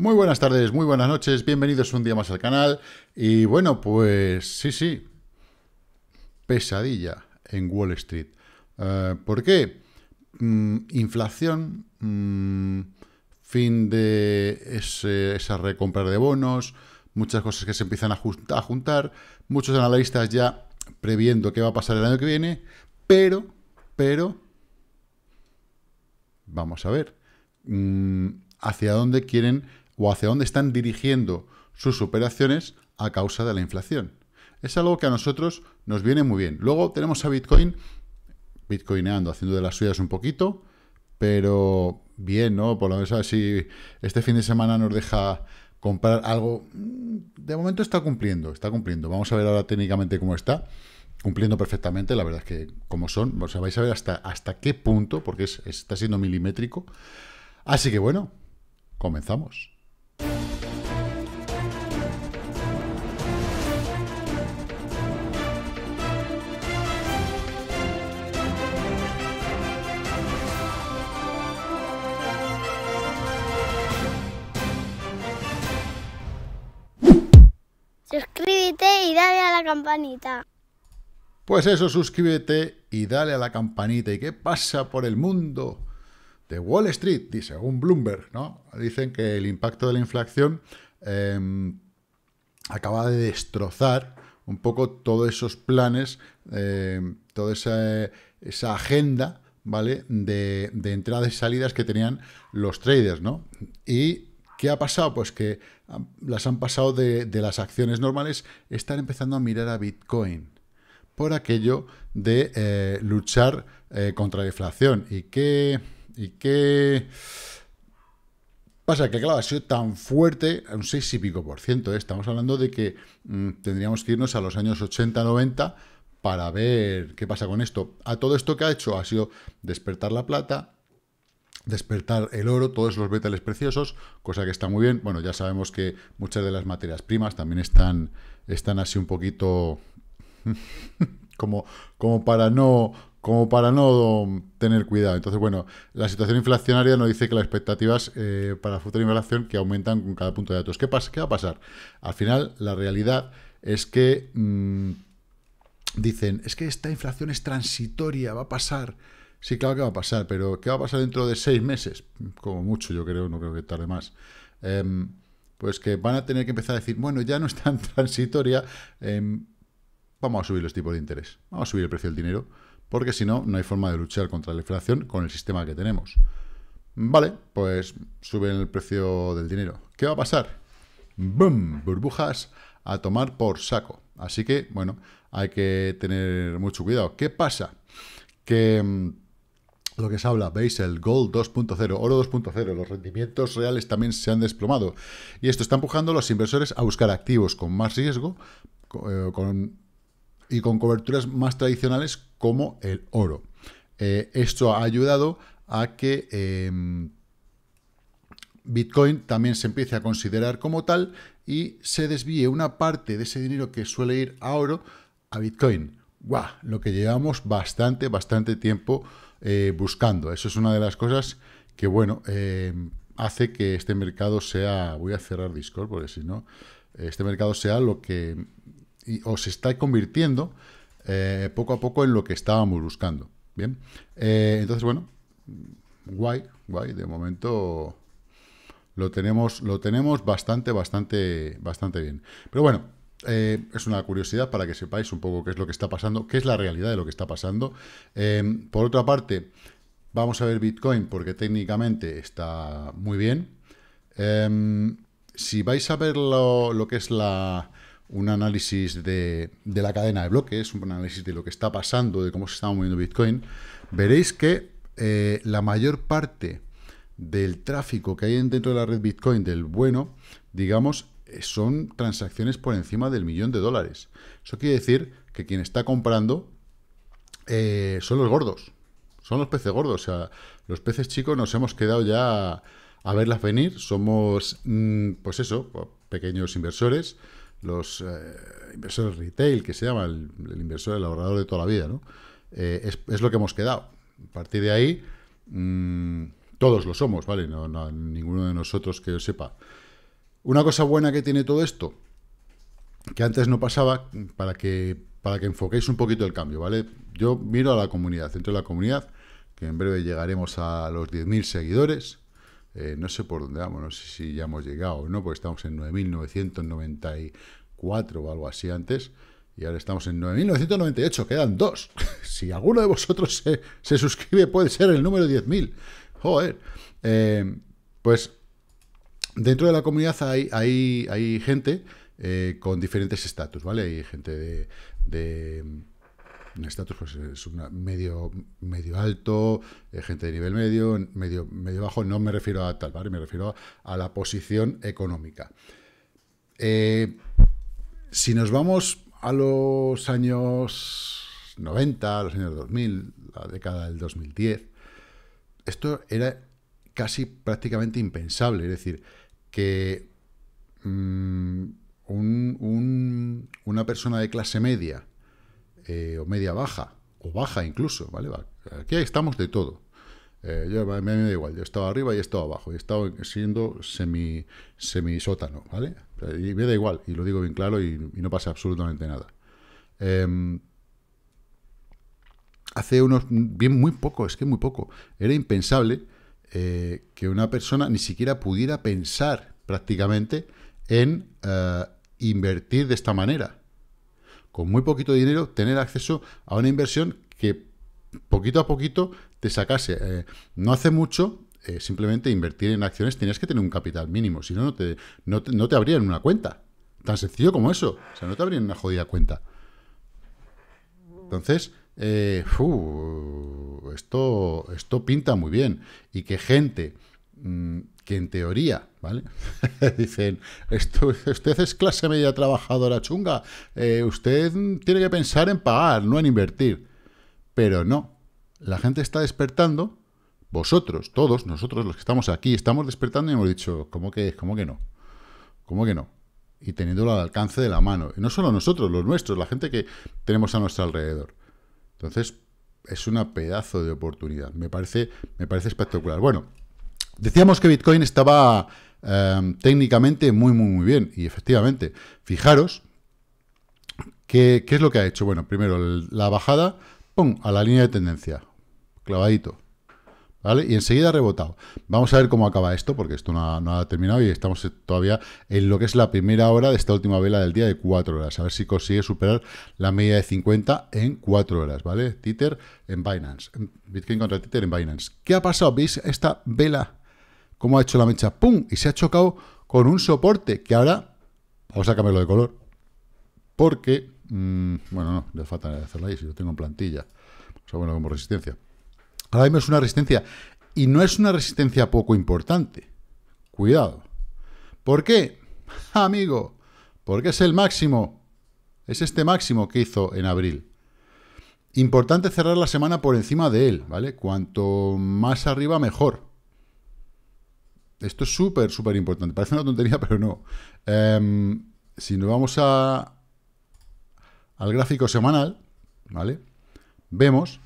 Muy buenas tardes, muy buenas noches, bienvenidos un día más al canal. Y bueno, pues sí, sí, pesadilla en Wall Street. Eh, ¿Por qué? Mm, inflación, mm, fin de esa recompra de bonos, muchas cosas que se empiezan a, juntar, muchos analistas ya previendo qué va a pasar el año que viene, pero, pero, vamos a ver mm, hacia dónde quieren o hacia dónde están dirigiendo sus operaciones a causa de la inflación. Es algo que a nosotros nos viene muy bien. Luego tenemos a Bitcoin bitcoineando, haciendo de las suyas un poquito, pero bien, ¿no? Por lo menos a ver si este fin de semana nos deja comprar algo. Mm, de momento está cumpliendo, está cumpliendo. Vamos a ver ahora técnicamente cómo está. Cumpliendo perfectamente, la verdad es que como son, o vais a ver hasta, hasta qué punto, porque está siendo milimétrico. Así que bueno, comenzamos. dale a la campanita. Pues eso, suscríbete y dale a la campanita. ¿Y qué pasa por el mundo de Wall Street? Dice, según Bloomberg, ¿no? Dicen que el impacto de la inflación em, acaba de destrozar un poco todos esos planes, em, toda esa, agenda, ¿vale? De, de entradas y salidas que tenían los traders, ¿no? Y ¿Qué ha pasado? Pues que las han pasado de, las acciones normales, están empezando a mirar a Bitcoin por aquello de eh, luchar eh, contra la inflación. ¿Y qué, qué pasa? Que claro, ha sido tan fuerte, un 6 y pico por ciento, ¿eh? estamos hablando de que mm, tendríamos que irnos a los años 80-90 para ver qué pasa con esto. A todo esto que ha hecho ha sido despertar la plata, despertar el oro, todos los metales preciosos, cosa que está muy bien. Bueno, ya sabemos que muchas de las materias primas también están, están así un poquito como, como para no como para no tener cuidado. Entonces, bueno, la situación inflacionaria nos dice que las expectativas eh, para futura inflación que aumentan con cada punto de datos. ¿Qué, va a pasar? Al final, la realidad es que mm, dicen, es que esta inflación es transitoria, va a pasar. Sí, claro que va a pasar, pero ¿qué va a pasar dentro de seis meses? Como mucho, yo creo, no creo que tarde más. Em, pues que van a tener que empezar a decir, bueno, ya no es tan transitoria, em, vamos a subir los tipos de interés, vamos a subir el precio del dinero, porque si no, no hay forma de luchar contra la inflación con el sistema que tenemos. Vale, pues suben el precio del dinero. ¿Qué va a pasar? ¡Bum! Burbujas a tomar por saco. Así que, bueno, hay que tener mucho cuidado. ¿Qué pasa? Que em, lo que se habla, veis el Gold 2.0, Oro 2.0, los rendimientos reales también se han desplomado. Y esto está empujando a los inversores a buscar activos con más riesgo eh, y con coberturas más tradicionales como el oro. Eh, esto ha ayudado a que em, Bitcoin también se empiece a considerar como tal y se desvíe una parte de ese dinero que suele ir a oro a Bitcoin lo que llevamos bastante, bastante tiempo eh, buscando. Eso es una de las cosas que, bueno, eh, hace que este mercado sea, voy a cerrar Discord porque si no, este mercado sea lo que, os está convirtiendo eh, poco a poco en lo que estábamos buscando. Bien, entonces, bueno, guay, guay, de momento lo tenemos, lo tenemos bastante, bastante, bastante bien. Pero bueno, eh, es una curiosidad para que sepáis un poco qué es lo que está pasando, qué es la realidad de lo que está pasando. Em, por otra parte, vamos a ver Bitcoin porque técnicamente está muy bien. Em, si vais a ver lo, que es la, un análisis de, la cadena de bloques, un análisis de lo que está pasando, de cómo se está moviendo Bitcoin, veréis que eh, la mayor parte del tráfico que hay dentro de la red Bitcoin, del bueno, digamos, son transacciones por encima del millón de dólares. Eso quiere decir que quien está comprando eh, son los gordos, son los peces gordos. O sea, los peces chicos nos hemos quedado ya a, verlas venir. Somos, mm, pues eso, pues, pequeños inversores, los eh, inversores retail, que se llama el, inversor, el ahorrador de toda la vida, ¿no? Eh, es, lo que hemos quedado. A partir de ahí, mm, todos lo somos, ¿vale? No, no, ninguno de nosotros que yo sepa una cosa buena que tiene todo esto, que antes no pasaba, para que, para que enfoquéis un poquito el cambio, ¿vale? Yo miro a la comunidad, dentro de la comunidad, que en breve llegaremos a los 10.000 seguidores. Eh, no sé por dónde vamos, no sé si ya hemos llegado o no, porque estamos en 9.994 o algo así antes. Y ahora estamos en 9.998, quedan dos. si alguno de vosotros se, suscribe, puede ser el número 10.000. Joder. Eh, pues Dentro de la comunidad hay, hay, gente eh, con diferentes estatus, ¿vale? Hay gente de, de un mm, estatus pues, es medio medio alto, eh, gente de nivel medio, medio medio bajo, no me refiero a tal, ¿vale? Me refiero a, la posición económica. Eh, si nos vamos a los años 90, a los años 2000, la década del 2010, esto era casi prácticamente impensable, es decir, que mm, una persona de clase media eh, o media baja, o baja incluso, ¿vale? Aquí estamos de todo. Eh, yo, me da igual, yo he estado arriba y he estado abajo, he estado siendo semi, semi ¿vale? Y me da igual, y lo digo bien claro y, no pasa absolutamente nada. Em, hace unos, bien muy poco, es que muy poco, era impensable eh, que una persona ni siquiera pudiera pensar prácticamente en eh, invertir de esta manera. Con muy poquito dinero, tener acceso a una inversión que poquito a poquito te sacase. Eh, no hace mucho, simplemente invertir en acciones tenías que tener un capital mínimo, si no, no te, no, no te abrían una cuenta. Tan sencillo como eso. O sea, no te abrían una jodida cuenta. Entonces, eh, esto, esto pinta muy bien. Y que gente mm, que en teoría, ¿vale? Dicen, esto, usted es clase media trabajadora chunga, eh, usted tiene que pensar en pagar, no en invertir. Pero no, la gente está despertando, vosotros, todos, nosotros los que estamos aquí, estamos despertando y hemos dicho, ¿cómo que, cómo que no? ¿Cómo que no? Y teniéndolo al alcance de la mano. Y no solo nosotros, los nuestros, la gente que tenemos a nuestro alrededor. Entonces, es una pedazo de oportunidad. Me parece, me parece espectacular. Bueno, decíamos que Bitcoin estaba em, técnicamente muy, muy, muy bien. Y efectivamente, fijaros, ¿qué, es lo que ha hecho? Bueno, primero la bajada, ¡pum!, a la línea de tendencia, clavadito. Y enseguida ha rebotado. Vamos a ver cómo acaba esto, porque esto no, ha, terminado y estamos todavía en lo que es la primera hora de esta última vela del día de 4 horas. A ver si consigue superar la media de 50 en 4 horas, ¿vale? Tether en Binance. Bitcoin contra Tether en Binance. ¿Qué ha pasado? ¿Veis esta vela? ¿Cómo ha hecho la mecha? ¡Pum! Y se ha chocado con un soporte que ahora... Vamos a cambiarlo de color. Porque... Mm, bueno, no, le falta hacerla ahí, si yo tengo plantilla. O sea, bueno, como resistencia. Ahora mismo es una resistencia. Y no es una resistencia poco importante. Cuidado. ¿Por qué? Amigo, porque es el máximo. Es este máximo que hizo en abril. Importante cerrar la semana por encima de él, ¿vale? Cuanto más arriba, mejor. Esto es súper, súper importante. Parece una tontería, pero no. Em, si nos vamos a, al gráfico semanal, ¿vale? Vemos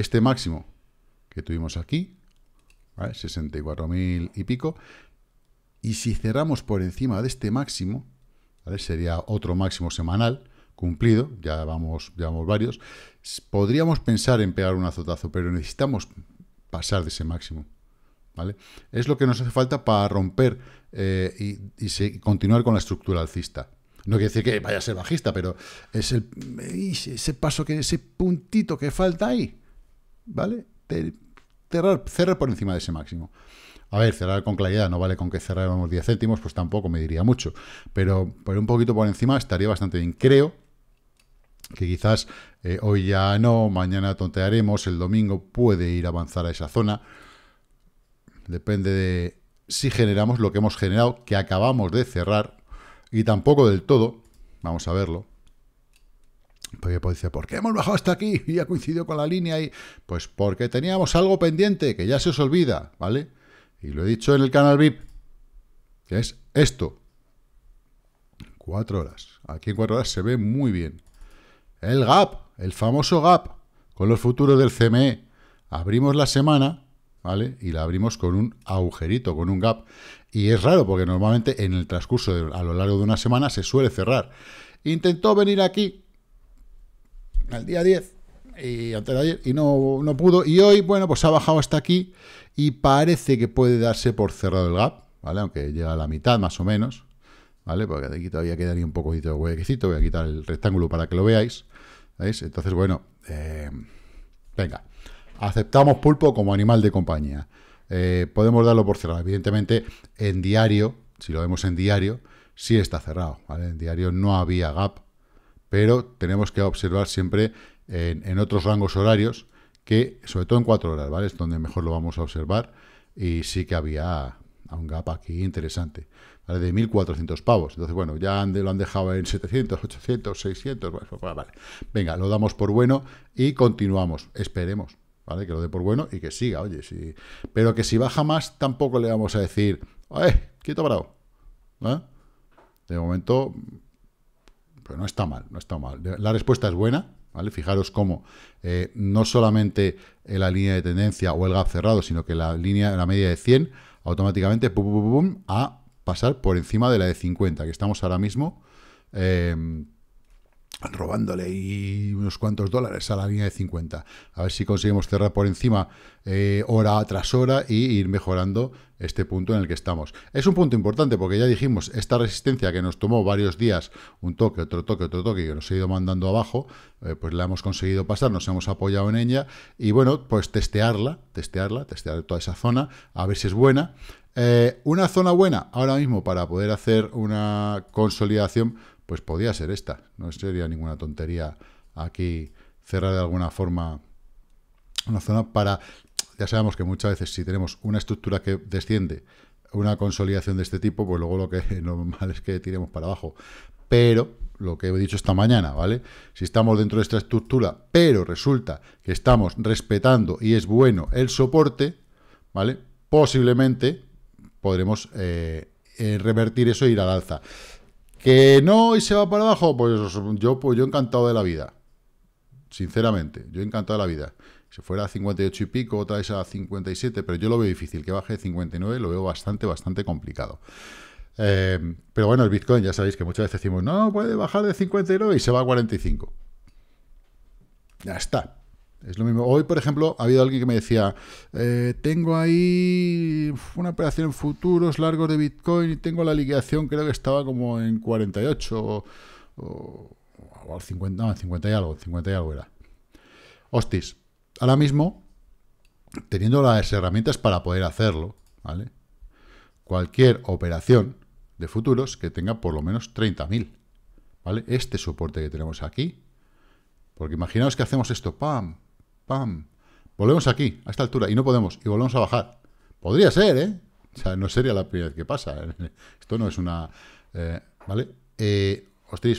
este máximo que tuvimos aquí, ¿vale? 64.000 y pico, y si cerramos por encima de este máximo, sería otro máximo semanal cumplido, ya vamos, ya vamos varios, podríamos pensar en pegar un azotazo, pero necesitamos pasar de ese máximo. ¿Vale? Es lo que nos hace falta para romper eh, y, continuar con la estructura alcista. No quiere decir que vaya a ser bajista, pero es el, ese paso, que ese puntito que falta ahí. ¿vale? cerrar, por encima de ese máximo. A ver, cerrar con claridad, no vale con que cerráramos 10 céntimos, pues tampoco me diría mucho. Pero, por un poquito por encima estaría bastante bien. Creo que quizás eh, hoy ya no, mañana tontearemos, el domingo puede ir a avanzar a esa zona. Depende de si generamos lo que hemos generado, que acabamos de cerrar, y tampoco del todo, vamos a verlo, porque ¿por qué hemos bajado hasta aquí? Y ya coincidido con la línea y... Pues porque teníamos algo pendiente que ya se os olvida, ¿vale? Y lo he dicho en el canal VIP, que es esto. Cuatro horas. Aquí en cuatro horas se ve muy bien. El gap, el famoso gap, con los futuros del CME. Abrimos la semana, ¿vale? Y la abrimos con un agujerito, con un gap. Y es raro, porque normalmente en el transcurso a lo largo de una semana se suele cerrar. Intentó venir aquí, el día 10, y antes de ayer, y no, pudo. Y hoy, bueno, pues ha bajado hasta aquí y parece que puede darse por cerrado el gap, ¿vale? Aunque llega a la mitad más o menos, ¿vale? Porque aquí todavía quedaría un poquito de huequecito. Voy a quitar el rectángulo para que lo veáis, ¿veis? Entonces, bueno, eh, venga, aceptamos pulpo como animal de compañía. Eh, podemos darlo por cerrado. Evidentemente, en diario, si lo vemos en diario, sí está cerrado, ¿vale? En diario no había gap pero tenemos que observar siempre en, otros rangos horarios, que sobre todo en cuatro horas, ¿vale? Es donde mejor lo vamos a observar y sí que había un gap aquí interesante, ¿vale? De 1.400 pavos. Entonces, bueno, ya lo han dejado en 700, 800, 600, vale. Venga, lo damos por bueno y continuamos, esperemos. ¿Vale? Que lo dé por bueno y que siga, oye, sí. Pero que si baja más, tampoco le vamos a decir, ¡eh! Quieto bravo! ¿eh? De momento, pero no está mal, no está mal. La respuesta es buena, ¿vale? Fijaros cómo eh, no solamente la línea de tendencia o el gap cerrado, sino que la línea, la media de 100, automáticamente pum, pum, pum, a pasar por encima de la de 50, que estamos ahora mismo... Eh, robándole unos cuantos dólares a la línea de 50. A ver si conseguimos cerrar por encima eh, hora tras hora y ir mejorando este punto en el que estamos. Es un punto importante porque ya dijimos, esta resistencia que nos tomó varios días, un toque, otro toque, otro toque, que nos ha ido mandando abajo, eh, pues la hemos conseguido pasar, nos hemos apoyado en ella y bueno, pues testearla, testearla, testear toda esa zona, a ver si es buena. Eh, una zona buena ahora mismo para poder hacer una consolidación pues podía ser esta. No sería ninguna tontería aquí cerrar de alguna forma una zona para... Ya sabemos que muchas veces si tenemos una estructura que desciende, una consolidación de este tipo, pues luego lo que es normal es que tiremos para abajo. Pero lo que he dicho esta mañana, ¿vale? Si estamos dentro de esta estructura, pero resulta que estamos respetando y es bueno el soporte, ¿vale? Posiblemente podremos eh, eh, revertir eso e ir al alza. Que no y se va para abajo, pues yo, pues yo encantado de la vida. Sinceramente, yo encantado de la vida. Si fuera a 58 y pico, otra vez a 57, pero yo lo veo difícil. Que baje de 59 lo veo bastante, bastante complicado. Eh, pero bueno, el Bitcoin ya sabéis que muchas veces decimos, no, puede bajar de 59 y se va a 45. Ya está. Es lo mismo. Hoy, por ejemplo, ha habido alguien que me decía, eh, tengo ahí una operación en futuros largos de Bitcoin y tengo la liquidación, creo que estaba como en 48 o, o, 50, no, 50 y algo, 50 y algo era. Hostis, ahora mismo, teniendo las herramientas para poder hacerlo, ¿vale? Cualquier operación de futuros que tenga por lo menos 30.000, ¿vale? Este soporte que tenemos aquí, porque imaginaos que hacemos esto, ¡pam! pam. Volvemos aquí, a esta altura, y no podemos, y volvemos a bajar. Podría ser, ¿eh? O sea, no sería la primera vez que pasa. ¿eh? Esto no es una... Eh, ¿Vale? Eh,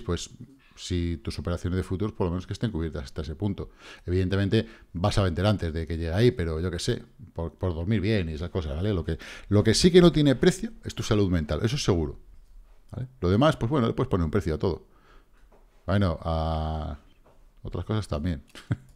pues si tus operaciones de futuros por lo menos que estén cubiertas hasta ese punto. Evidentemente vas a vender antes de que llegue ahí, pero yo qué sé, por, dormir bien y esas cosas, ¿vale? Lo que, lo que sí que no tiene precio es tu salud mental, eso es seguro. ¿vale? Lo demás, pues bueno, después pone un precio a todo. Bueno, a otras cosas también.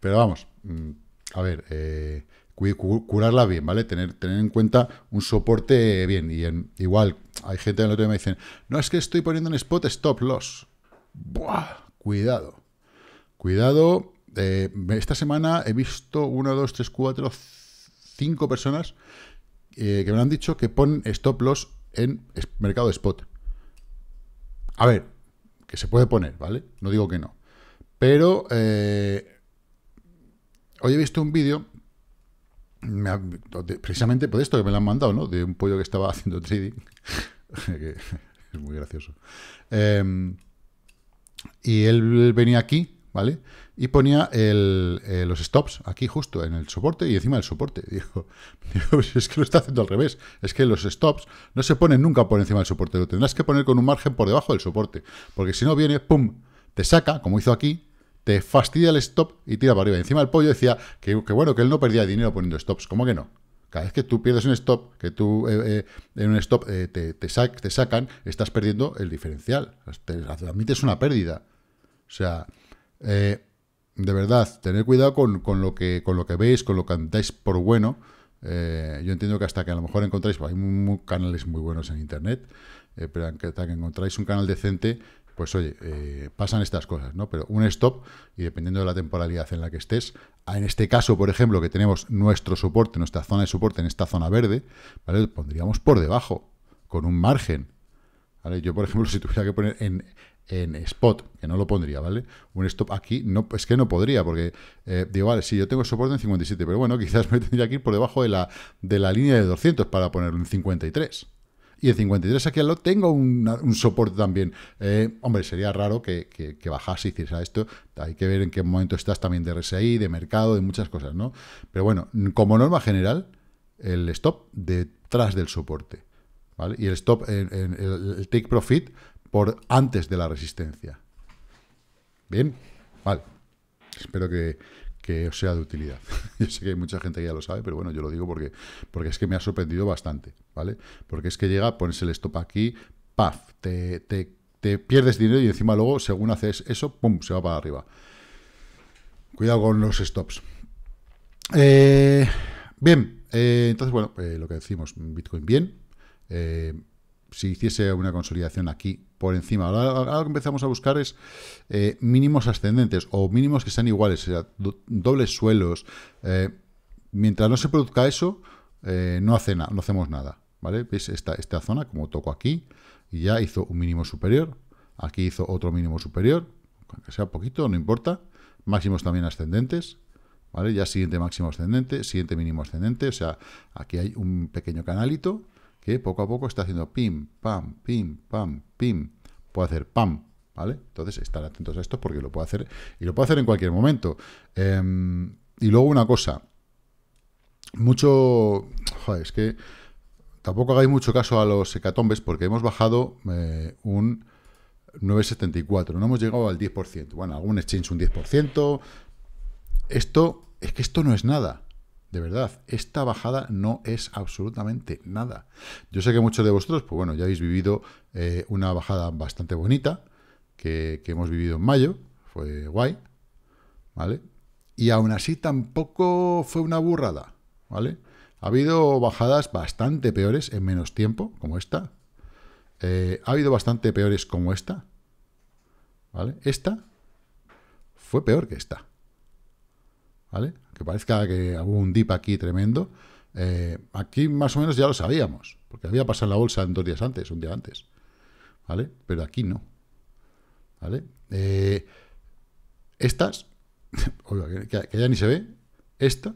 Pero vamos, mm, a ver, eh, curarla bien, ¿vale? Tener, tener en cuenta un soporte bien. Y igual, hay gente en otro día me dicen, no, es que estoy poniendo en spot stop loss. Buah, cuidado. Cuidado. Eh, esta semana he visto 1, 2, 3, 4, 5 personas eh, que me han dicho que ponen stop loss en mercado spot. A ver, que se puede poner, ¿vale? No digo que no. Pero Hoy he visto un vídeo, precisamente por esto que me lo han mandado, ¿no? De un pollo que estaba haciendo trading. es muy gracioso. Em, y él venía aquí, ¿vale? Y ponía eh, los stops aquí justo en el soporte y encima del soporte. Dijo, pues es que lo está haciendo al revés. Es que los stops no se ponen nunca por encima del soporte. Lo tendrás que poner con un margen por debajo del soporte. Porque si no viene, ¡pum! Te saca, como hizo aquí, te fastidia el stop y tira para arriba. encima el pollo decía que, que, bueno, que él no perdía dinero poniendo stops. ¿Cómo que no? Cada vez que tú pierdes un stop, que tú eh, eh, en un stop eh, te, te, sacan, estás perdiendo el diferencial. admites una pérdida. O sea, de verdad, tener cuidado con, lo que, con lo que veis, con lo que andáis por bueno. yo entiendo que hasta que a lo mejor encontráis, hay canales muy buenos en Internet, pero hasta que encontráis un canal decente, pues oye, eh, pasan estas cosas, ¿no? Pero un stop, y dependiendo de la temporalidad en la que estés, ah, en este caso, por ejemplo, que tenemos nuestro soporte, nuestra zona de soporte en esta zona verde, ¿vale? pondríamos por debajo, con un margen. ¿vale? Yo, por ejemplo, si tuviera que poner en, en spot, que no lo pondría, ¿vale? Un stop aquí, no, es que no podría, porque eh, digo, vale, sí, yo tengo soporte en 57, pero bueno, quizás me tendría que ir por debajo de la, de la línea de 200 para ponerlo en 53, y en 53 aquí al lado tengo un soporte también. Eh, hombre, sería raro que, bajase y hiciera esto. Hay que ver en qué momento estás también de RSI, de mercado, de muchas cosas, ¿no? Pero bueno, como norma general, el stop detrás del soporte. ¿vale? Y el stop, en, el, el take profit por antes de la resistencia. Bien, vale. Espero que, que os sea de utilidad. yo sé que hay mucha gente que ya lo sabe, pero bueno, yo lo digo porque, porque es que me ha sorprendido bastante, ¿vale? Porque es que llega, pones el stop aquí, paf, te, pierdes dinero y encima luego, según haces eso, pum, se va para arriba. Cuidado con los stops. Eh, bien, eh, entonces, bueno, eh, lo que decimos, Bitcoin bien. si hiciese una consolidación aquí, por encima. Ahora, lo que empezamos a buscar es eh, mínimos ascendentes o mínimos que sean iguales, o sea, dobles suelos. Eh, mientras no se produzca eso, eh, no, hacemos nada. ¿Vale? ¿Veis? Esta, zona, como toco aquí, y ya hizo un mínimo superior. Aquí hizo otro mínimo superior, aunque sea poquito, no importa. Máximos también ascendentes, ¿vale? Ya siguiente máximo ascendente, siguiente mínimo ascendente, o sea, aquí hay un pequeño canalito que poco a poco está haciendo pim, pam, pim, pam, pim. Puede hacer pam, ¿vale? Entonces, estar atentos a esto porque lo puede hacer y lo puede hacer en cualquier momento. Em, y luego una cosa, mucho... Joder, es que tampoco hagáis mucho caso a los hecatombes porque hemos bajado eh, un 9,74, no hemos llegado al 10%. Bueno, algún exchange un 10%. Esto, es que esto no es nada. De verdad, esta bajada no es absolutamente nada. Yo sé que muchos de vosotros, pues bueno, ya habéis vivido eh, una bajada bastante bonita que, hemos vivido en mayo, fue guay, ¿vale? Y aún así tampoco fue una burrada, ¿vale? Ha habido bajadas bastante peores en menos tiempo, como esta. Eh, ha habido bastante peores como esta, ¿vale? Esta fue peor que esta, ¿vale? que parezca que hubo un dip aquí tremendo, eh, aquí más o menos ya lo sabíamos, porque había pasado la bolsa en dos días antes, un día antes, ¿vale? Pero aquí no, ¿vale? Eh, estas, que, ya ni se ve, esta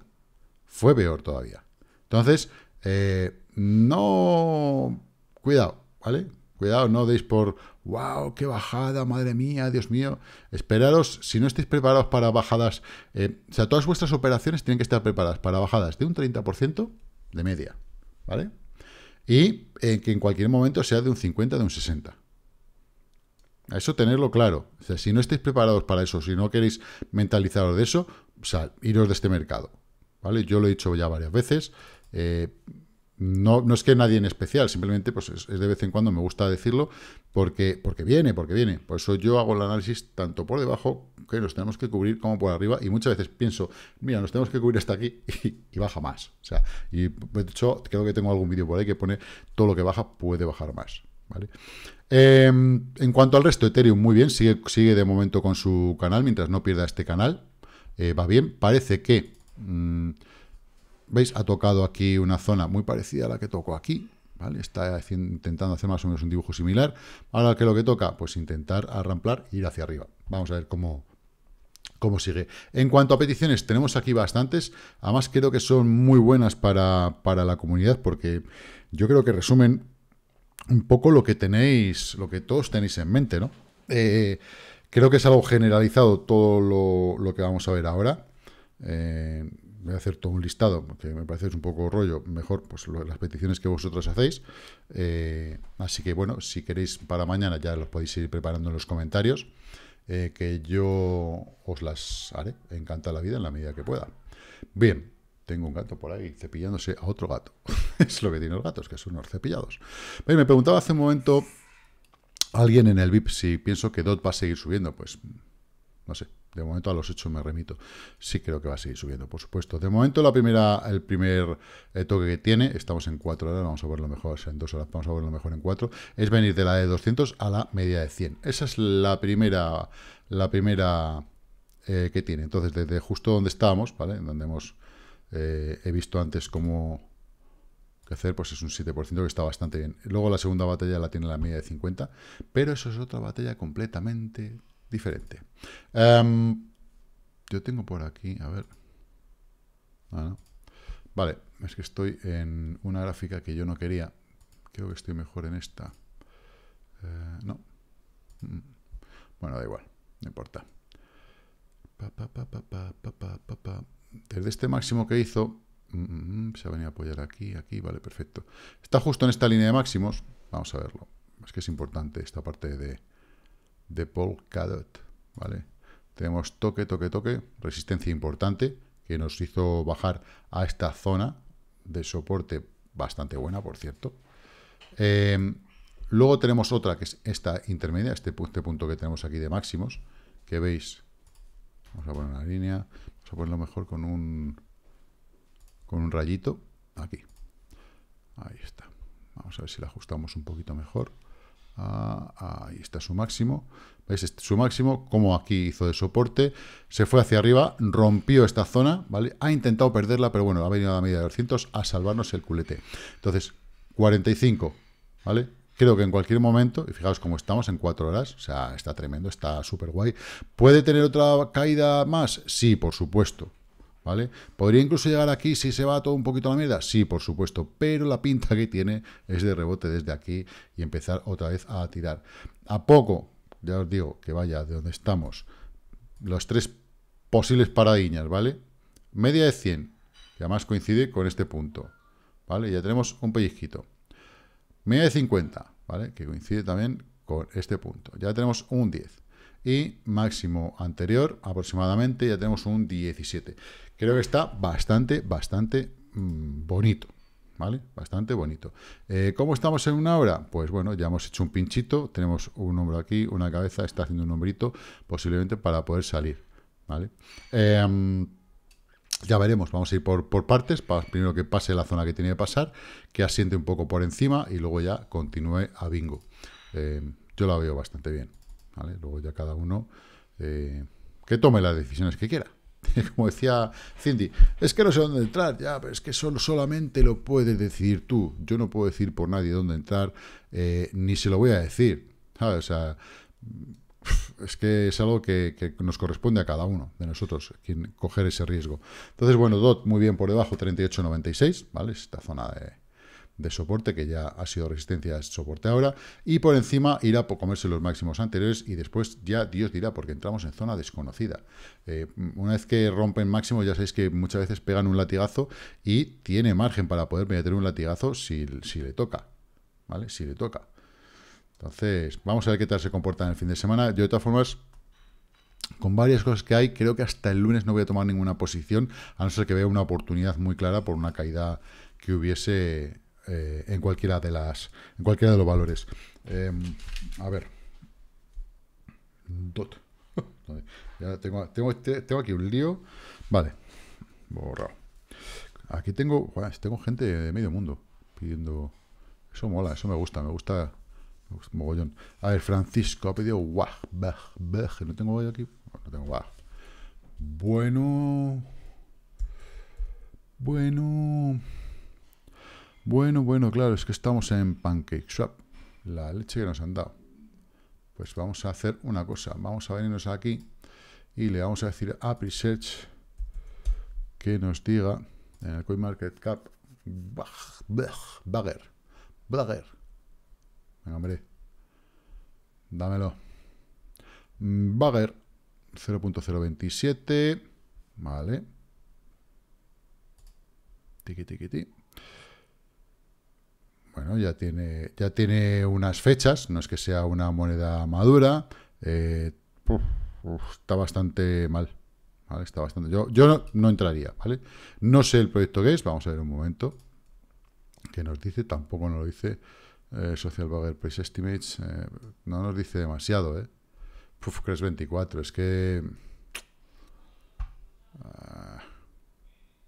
fue peor todavía. Entonces, eh, no... Cuidado, ¿vale? Cuidado, no deis por, wow, qué bajada, madre mía, Dios mío. Esperaros, si no estáis preparados para bajadas, eh, o sea, todas vuestras operaciones tienen que estar preparadas para bajadas de un 30% de media, ¿vale? Y eh, que en cualquier momento sea de un 50, de un 60. Eso tenerlo claro. O sea, si no estáis preparados para eso, si no queréis mentalizaros de eso, o sea, iros de este mercado, ¿vale? Yo lo he dicho ya varias veces, eh, no, no, es que nadie en especial, simplemente pues es, de vez en cuando me gusta decirlo porque, porque viene, porque viene. Por eso yo hago el análisis tanto por debajo, que nos tenemos que cubrir, como por arriba, y muchas veces pienso, mira, nos tenemos que cubrir hasta aquí y, baja más. O sea, y de hecho creo que tengo algún vídeo por ahí que pone todo lo que baja puede bajar más. ¿Vale? Em, en cuanto al resto, Ethereum, muy bien, sigue, sigue de momento con su canal, mientras no pierda este canal, eh, va bien. Parece que... Mm, ¿Veis? Ha tocado aquí una zona muy parecida a la que tocó aquí. Está intentando hacer más o menos un dibujo similar. Ahora, que lo que toca? Pues intentar arramplar e ir hacia arriba. Vamos a ver cómo, cómo sigue. En cuanto a peticiones, tenemos aquí bastantes. Además, creo que son muy buenas para, para la comunidad porque yo creo que resumen un poco lo que tenéis, lo que todos tenéis en mente, ¿no? Eh, creo que es algo generalizado todo lo, lo que vamos a ver ahora. Eh, voy a hacer todo un listado, que me parece es un poco rollo, mejor pues las peticiones que vosotros hacéis. Eh, así que bueno, si queréis para mañana ya los podéis ir preparando en los comentarios, eh, que yo os las haré, encanta la vida en la medida que pueda. Bien, tengo un gato por ahí cepillándose a otro gato. es lo que tienen los gatos, que son unos cepillados. me preguntaba hace un momento alguien en el VIP si pienso que DOT va a seguir subiendo, pues no sé, de momento a los hechos me remito. Sí creo que va a seguir subiendo, por supuesto. De momento la primera, el primer eh, toque que tiene, estamos en 4 horas, vamos a verlo mejor en 2 horas, vamos a verlo mejor en 4, es venir de la de 200 a la media de 100. Esa es la primera, la primera eh, que tiene. Entonces, desde justo donde estábamos, ¿vale? Donde hemos, eh, he visto antes cómo hacer, pues es un 7% que está bastante bien. Luego la segunda batalla la tiene la media de 50, pero eso es otra batalla completamente diferente. Em, yo tengo por aquí, a ver. Ah, vale, es que estoy en una gráfica que yo no quería. Creo que estoy mejor en esta. Eh, no. Bueno, da igual, no importa. Desde este máximo que hizo, se ha venido a apoyar aquí, aquí, vale, perfecto. Está justo en esta línea de máximos. Vamos a verlo. Es que es importante esta parte de, de Polkadot, ¿vale? Tenemos toque, toque, toque, resistencia importante que nos hizo bajar a esta zona de soporte bastante buena, por cierto. Em, luego tenemos otra, que es esta intermedia, este, este punto que tenemos aquí de máximos, que veis, vamos a poner una línea, vamos a ponerlo mejor con un, con un rayito, aquí. Ahí está. Vamos a ver si la ajustamos un poquito mejor. Ah, ahí está su máximo. ¿Veis? Este su máximo, como aquí hizo de soporte. Se fue hacia arriba, rompió esta zona, ¿vale? Ha intentado perderla, pero bueno, ha venido a la media de 200 a salvarnos el culete. Entonces, 45, ¿vale? Creo que en cualquier momento, y fijaos cómo estamos en 4 horas, o sea, está tremendo, está súper guay. ¿Puede tener otra caída más? Sí, por supuesto, ¿vale? ¿Podría incluso llegar aquí si se va todo un poquito a la mierda? Sí, por supuesto, pero la pinta que tiene es de rebote desde aquí y empezar otra vez a tirar. A poco, ya os digo, que vaya de donde estamos, los tres posibles paradiñas, ¿vale? Media de 100, que además coincide con este punto, ¿vale? Ya tenemos un pellizquito. Media de 50, ¿vale? Que coincide también con este punto. Ya tenemos un 10 y máximo anterior aproximadamente ya tenemos un 17. Creo que está bastante, bastante mm, bonito. ¿Vale? Bastante bonito. Eh, ¿Cómo estamos en una hora? Pues bueno, ya hemos hecho un pinchito, tenemos un hombro aquí, una cabeza, está haciendo un hombrito, posiblemente para poder salir, ¿vale? Em, ya veremos, vamos a ir por, por partes, primero que pase la zona que tiene que pasar, que asiente un poco por encima y luego ya continúe a bingo. Em, yo la veo bastante bien. Luego ya cada uno eh, que tome las decisiones que quiera. Como decía Cindy, es que no sé dónde entrar, ya, pero es que solo, solamente lo puedes decidir tú. Yo no puedo decir por nadie dónde entrar, eh, ni se lo voy a decir. O sea, es que es algo que, nos corresponde a cada uno de nosotros, quien coger ese riesgo. Entonces, bueno, DOT muy bien por debajo, 38.96, ¿vale? Esta zona de, de soporte, que ya ha sido resistencia, este soporte ahora, y por encima irá por comerse los máximos anteriores y después ya Dios dirá, porque entramos en zona desconocida. Eh, una vez que rompen máximo ya sabéis que muchas veces pegan un latigazo y tiene margen para poder meter un latigazo si, si le toca, ¿vale? Si le toca. Entonces, vamos a ver qué tal se comporta en el fin de semana. Yo, de todas formas, con varias cosas que hay, creo que hasta el lunes no voy a tomar ninguna posición, a no ser que vea una oportunidad muy clara por una caída que hubiese eh, en cualquiera de las en cualquiera de los valores. Em, a ver. Dot. tengo, este, tengo, aquí un lío. Vale. Borrado. Aquí tengo, tengo gente de medio mundo pidiendo. Eso mola, eso me gusta, me gusta. mogollón. A ver, Francisco ha pedido No tengo aquí. No tengo Bueno. Bueno. Bueno, bueno, claro, es que estamos en Pancake Shop. la leche que nos han dado. Pues vamos a hacer una cosa, vamos a venirnos aquí y le vamos a decir a Presearch que nos diga en el CoinMarketCap Bagger, Bagger. Venga, hombre, dámelo. Bagger 0.027, vale. Tiki, tiki, tiki bueno, ya tiene, ya tiene unas fechas, no es que sea una moneda madura, eh, está bastante mal. Está bastante. Yo, yo no, entraría, ¿vale? No sé el proyecto que es, vamos a ver un momento. ¿Qué nos dice, tampoco nos lo dice. Eh, Social Bugger Price Estimates. Eh, no nos dice demasiado, ¿eh? Puf, Cres 24, es que. Nada. Ah,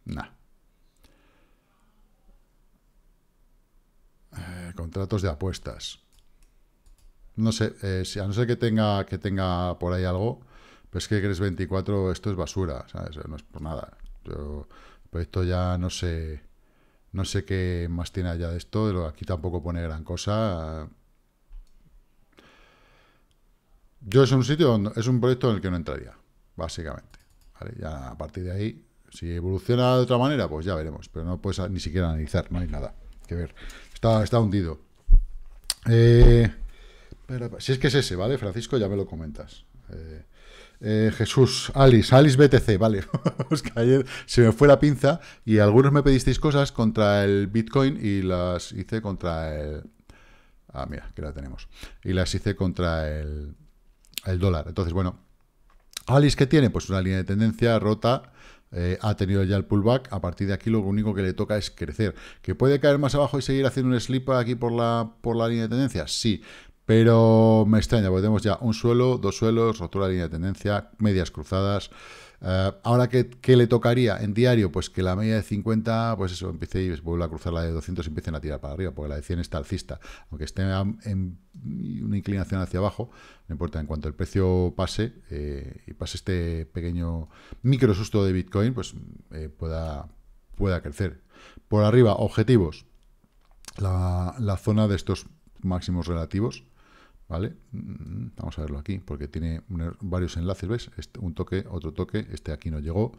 nah. Eh, contratos de apuestas. No sé, eh, si a no ser que tenga, que tenga por ahí algo, pero es que crees 24, esto es basura, No es por nada. Yo, esto ya no sé, no sé qué más tiene allá de esto, aquí tampoco pone gran cosa. Yo es un sitio, donde, es un proyecto en el que no entraría, básicamente. Ya a partir de ahí, si evoluciona de otra manera, pues ya veremos, pero no puedes ni siquiera analizar, no hay nada que ver. Está, hundido. Eh, si es que es ese, ¿vale? Francisco, ya me lo comentas. Eh, eh, Jesús, Alice, Alice BTC, vale. ayer se me fue la pinza y algunos me pedisteis cosas contra el Bitcoin y las hice contra el. Ah, mira, que la tenemos. Y las hice contra el, el dólar. Entonces, bueno, Alice, que tiene? Pues una línea de tendencia rota eh, ha tenido ya el pullback, a partir de aquí lo único que le toca es crecer. ¿Que puede caer más abajo y seguir haciendo un slip aquí por la, por la línea de tendencia? Sí, pero me extraña, porque tenemos ya un suelo, dos suelos, rotura de línea de tendencia, medias cruzadas... Eh, ahora, ¿qué, le tocaría en diario? Pues que la media de 50, pues eso, empiece y vuelva a cruzar la de 200 y empiecen a tirar para arriba, porque la de 100 está alcista. Aunque esté en una inclinación hacia abajo, no importa, en cuanto el precio pase eh, y pase este pequeño micro susto de Bitcoin, pues eh, pueda, pueda crecer. Por arriba, objetivos. la zona de estos máximos relativos, ¿vale? Mm, vamos a verlo aquí, porque tiene er-, varios enlaces, ¿ves? un toque, otro toque, este aquí no llegó.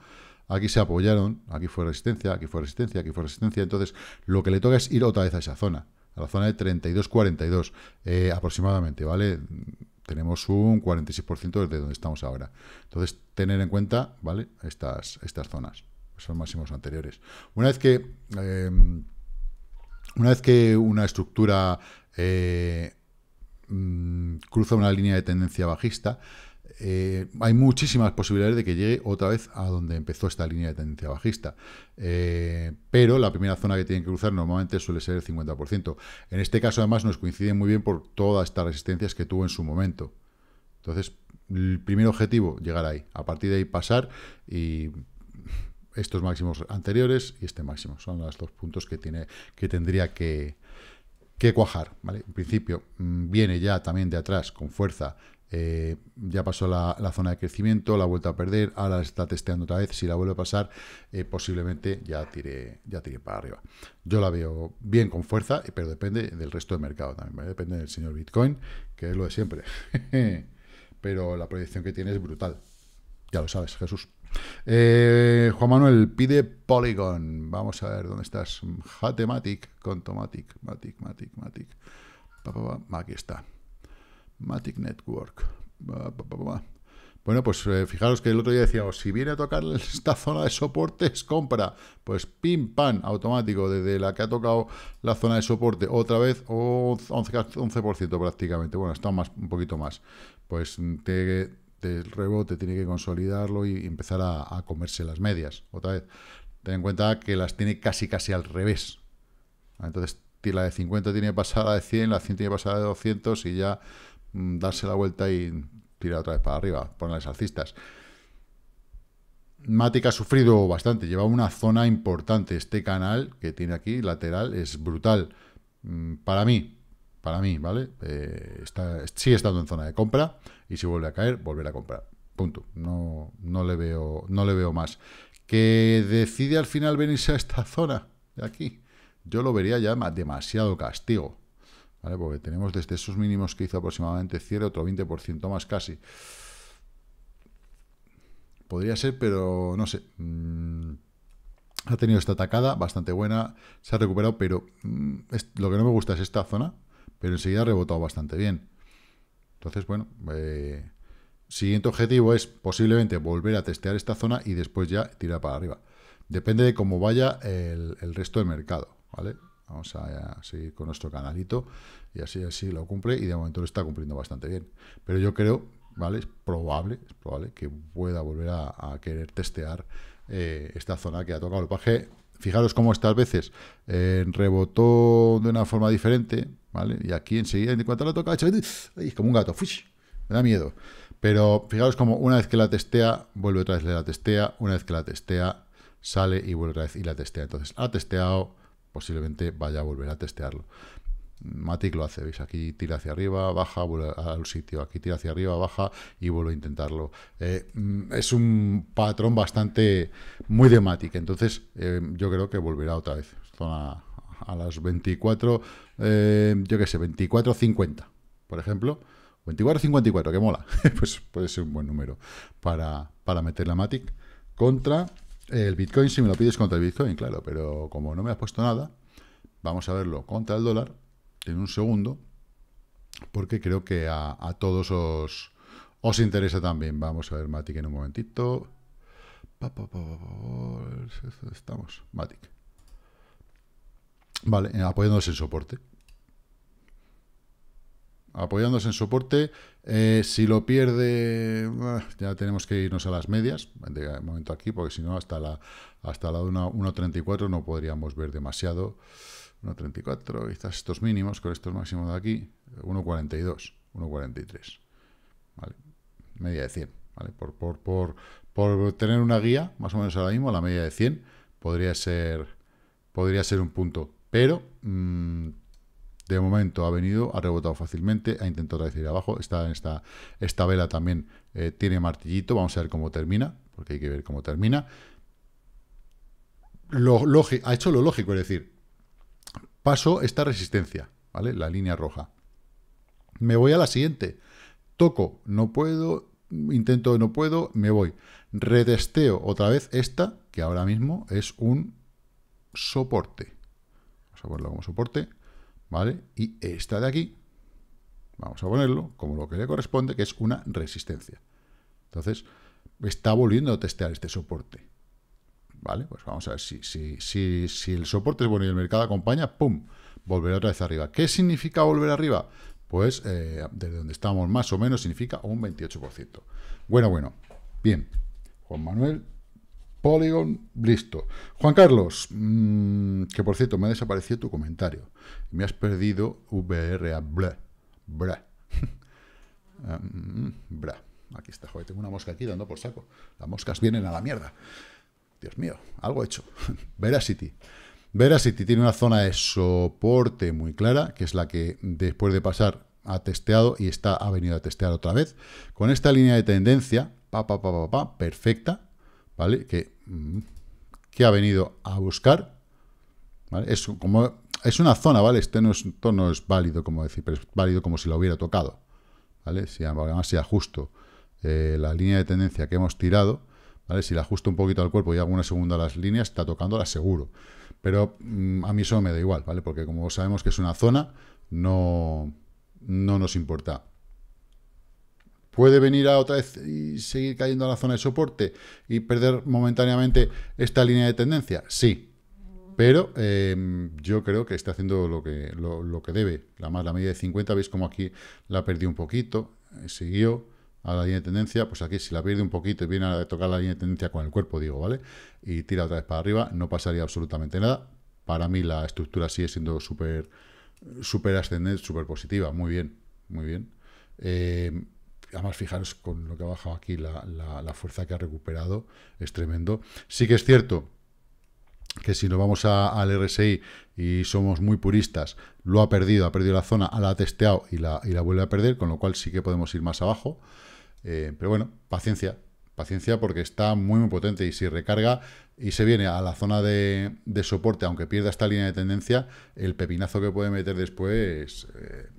Aquí se apoyaron, aquí fue resistencia, aquí fue resistencia, aquí fue resistencia. Entonces, lo que le toca es ir otra vez a esa zona, a la zona de 32, 42 eh, aproximadamente, ¿vale? Tenemos un 46% desde donde estamos ahora. Entonces, tener en cuenta, ¿vale? Estas, estas zonas, son máximos anteriores. Una vez que... Em, una vez que una estructura eh, Mm, cruza una línea de tendencia bajista, eh, hay muchísimas posibilidades de que llegue otra vez a donde empezó esta línea de tendencia bajista. Eh, pero la primera zona que tiene que cruzar normalmente suele ser el 50%. En este caso, además, nos coincide muy bien por todas estas resistencias que tuvo en su momento. Entonces, el primer objetivo, llegar ahí. A partir de ahí pasar y estos máximos anteriores y este máximo. Son los dos puntos que, tiene, que tendría que, que cuajar, ¿vale? En principio mm, viene ya también de atrás con fuerza, eh, ya pasó la, zona de crecimiento, la ha vuelto a perder, ahora está testeando otra vez, si la vuelve a pasar, eh, posiblemente ya tire, ya para arriba. Yo la veo bien con fuerza, eh, pero depende del resto del mercado también, Depende del señor Bitcoin, que es lo de siempre. pero la proyección que tiene es brutal. Ya lo sabes, Jesús. Eh, Juan Manuel pide Polygon. Vamos a ver dónde estás. Hatematic con Tomatic. Matic, Matic, Matic. Aquí está. Matic Network. Bueno, pues eh, fijaros que el otro día decíamos, si viene a tocar esta zona de soportes, compra. Pues pim, pam, automático, desde la que ha tocado la zona de soporte otra vez, 11%, 11 prácticamente. Bueno, está más, un poquito más. Pues te del rebote tiene que consolidarlo y empezar a, comerse las medias. Otra vez, ten en cuenta que las tiene casi casi al revés. Entonces, la de 50 tiene que de 100, la de 100 tiene que pasar de 200 y ya mm, darse la vuelta y tirar otra vez para arriba, ponerles alcistas. Matic ha sufrido bastante, lleva una zona importante. Este canal que tiene aquí, lateral, es brutal. Mm, para mí, para mí, ¿vale? Eh, está, sigue estando en zona de compra y si vuelve a caer, volver a comprar. Punto. No, no, le veo, no le veo más. ¿Que decide al final venirse a esta zona de aquí? Yo lo vería ya demasiado castigo. Porque tenemos desde esos mínimos que hizo aproximadamente cierre otro 20% más casi. Podría ser, pero no sé. Mm, ha tenido esta atacada bastante buena, se ha recuperado, pero mm, lo que no me gusta es esta zona, pero enseguida ha rebotado bastante bien. Entonces, bueno, eh, siguiente objetivo es posiblemente volver a testear esta zona y después ya tirar para arriba. Depende de cómo vaya el, resto del mercado, ¿vale? Vamos a, seguir con nuestro canalito y así, así lo cumple y de momento lo está cumpliendo bastante bien. Pero yo creo, ¿vale? Es probable, es probable que pueda volver a, querer testear eh, esta zona que ha tocado el paje Fijaros cómo estas veces eh, rebotó de una forma diferente, ¿vale? Y aquí enseguida, en cuanto la toca, es como un gato, me da miedo. Pero fijaros cómo una vez que la testea, vuelve otra vez, la testea, una vez que la testea, sale y vuelve otra vez y la testea. Entonces, ha testeado, posiblemente vaya a volver a testearlo. Matic lo hace, ¿veis? Aquí tira hacia arriba, baja, vuelve al sitio. Aquí tira hacia arriba, baja y vuelve a intentarlo. Eh, mm, es un patrón bastante muy de Matic. Entonces, eh, yo creo que volverá otra vez. Zona a las 24, eh, yo qué sé, 24.50, por ejemplo. 24.54, que mola. pues puede ser un buen número para, para meter la Matic. Contra el Bitcoin, si me lo pides contra el Bitcoin, claro. Pero como no me has puesto nada, vamos a verlo contra el dólar en un segundo, porque creo que a, todos os, os, interesa también. Vamos a ver Matic en un momentito. Estamos, Matic. Vale, eh, apoyándonos en soporte. Apoyándonos en soporte. Eh, si lo pierde, ah, ya tenemos que irnos a las medias. De momento aquí, porque si no, hasta la, hasta la 1.34 no podríamos ver demasiado. 1.34, quizás estos mínimos con estos máximos de aquí, 1.42, 1.43, Media de 100, Por, por, tener una guía, más o menos ahora mismo, la media de 100 podría ser, podría ser un punto, pero... Mm, de momento ha venido, ha rebotado fácilmente, ha intentado decir abajo. Esta, esta, esta vela también eh, tiene martillito. Vamos a ver cómo termina, porque hay que ver cómo termina. Lo, ha hecho lo lógico, es decir, Paso esta resistencia, ¿vale? La línea roja. Me voy a la siguiente. Toco, no puedo, intento, no puedo, me voy. Retesteo otra vez esta, que ahora mismo es un soporte. Vamos a ponerlo como soporte, ¿vale? Y esta de aquí, vamos a ponerlo como lo que le corresponde, que es una resistencia. Entonces, está volviendo a testear este soporte. Vale, pues vamos a ver si, si, si, si el soporte es bueno y el mercado acompaña, ¡pum! volverá otra vez arriba. ¿Qué significa volver arriba? Pues eh, desde donde estamos más o menos significa un 28%. Bueno, bueno. Bien. Juan Manuel, Polygon, listo. Juan Carlos, mm, que por cierto, me ha desaparecido tu comentario. Me has perdido VRA, bla, em, bla. bla. Aquí está, joder, tengo una mosca aquí dando por saco. Las moscas vienen a la mierda. Dios mío, algo hecho. Veracity. Veracity tiene una zona de soporte muy clara, que es la que después de pasar ha testeado y está, ha venido a testear otra vez. Con esta línea de tendencia, perfecta, ¿vale? Que, mm, que ha venido a buscar, Es, como, es una zona, ¿vale? Este no esto no es válido, como decir, pero es válido como si lo hubiera tocado, ¿vale? Si además sea justo eh, la línea de tendencia que hemos tirado, si le ajusto un poquito al cuerpo y hago una segunda a las líneas, está tocándola, seguro. Pero mm, a mí eso me da igual, ¿vale? Porque como sabemos que es una zona, no, nos importa. ¿Puede venir a otra vez y seguir cayendo a la zona de soporte y perder momentáneamente esta línea de tendencia? Sí, pero em, yo creo que está haciendo lo que, lo, que debe. La más la media de 50, veis como aquí la perdió un poquito, eh, siguió, a la línea de tendencia, pues aquí si la pierde un poquito y viene a tocar la línea de tendencia con el cuerpo, digo, ¿vale? Y tira otra vez para arriba, no pasaría absolutamente nada. Para mí la estructura sigue siendo súper super ascendente, súper positiva, muy bien, muy bien. Eh, además, fijaros con lo que ha bajado aquí, la, fuerza que ha recuperado es tremendo. Sí que es cierto que si nos vamos al RSI y somos muy puristas, lo ha perdido, ha perdido la zona, la ha testeado y la, y la vuelve a perder, con lo cual sí que podemos ir más abajo. Eh, pero bueno, paciencia, paciencia porque está muy muy potente y si recarga y se viene a la zona de, soporte, aunque pierda esta línea de tendencia, el pepinazo que puede meter después eh,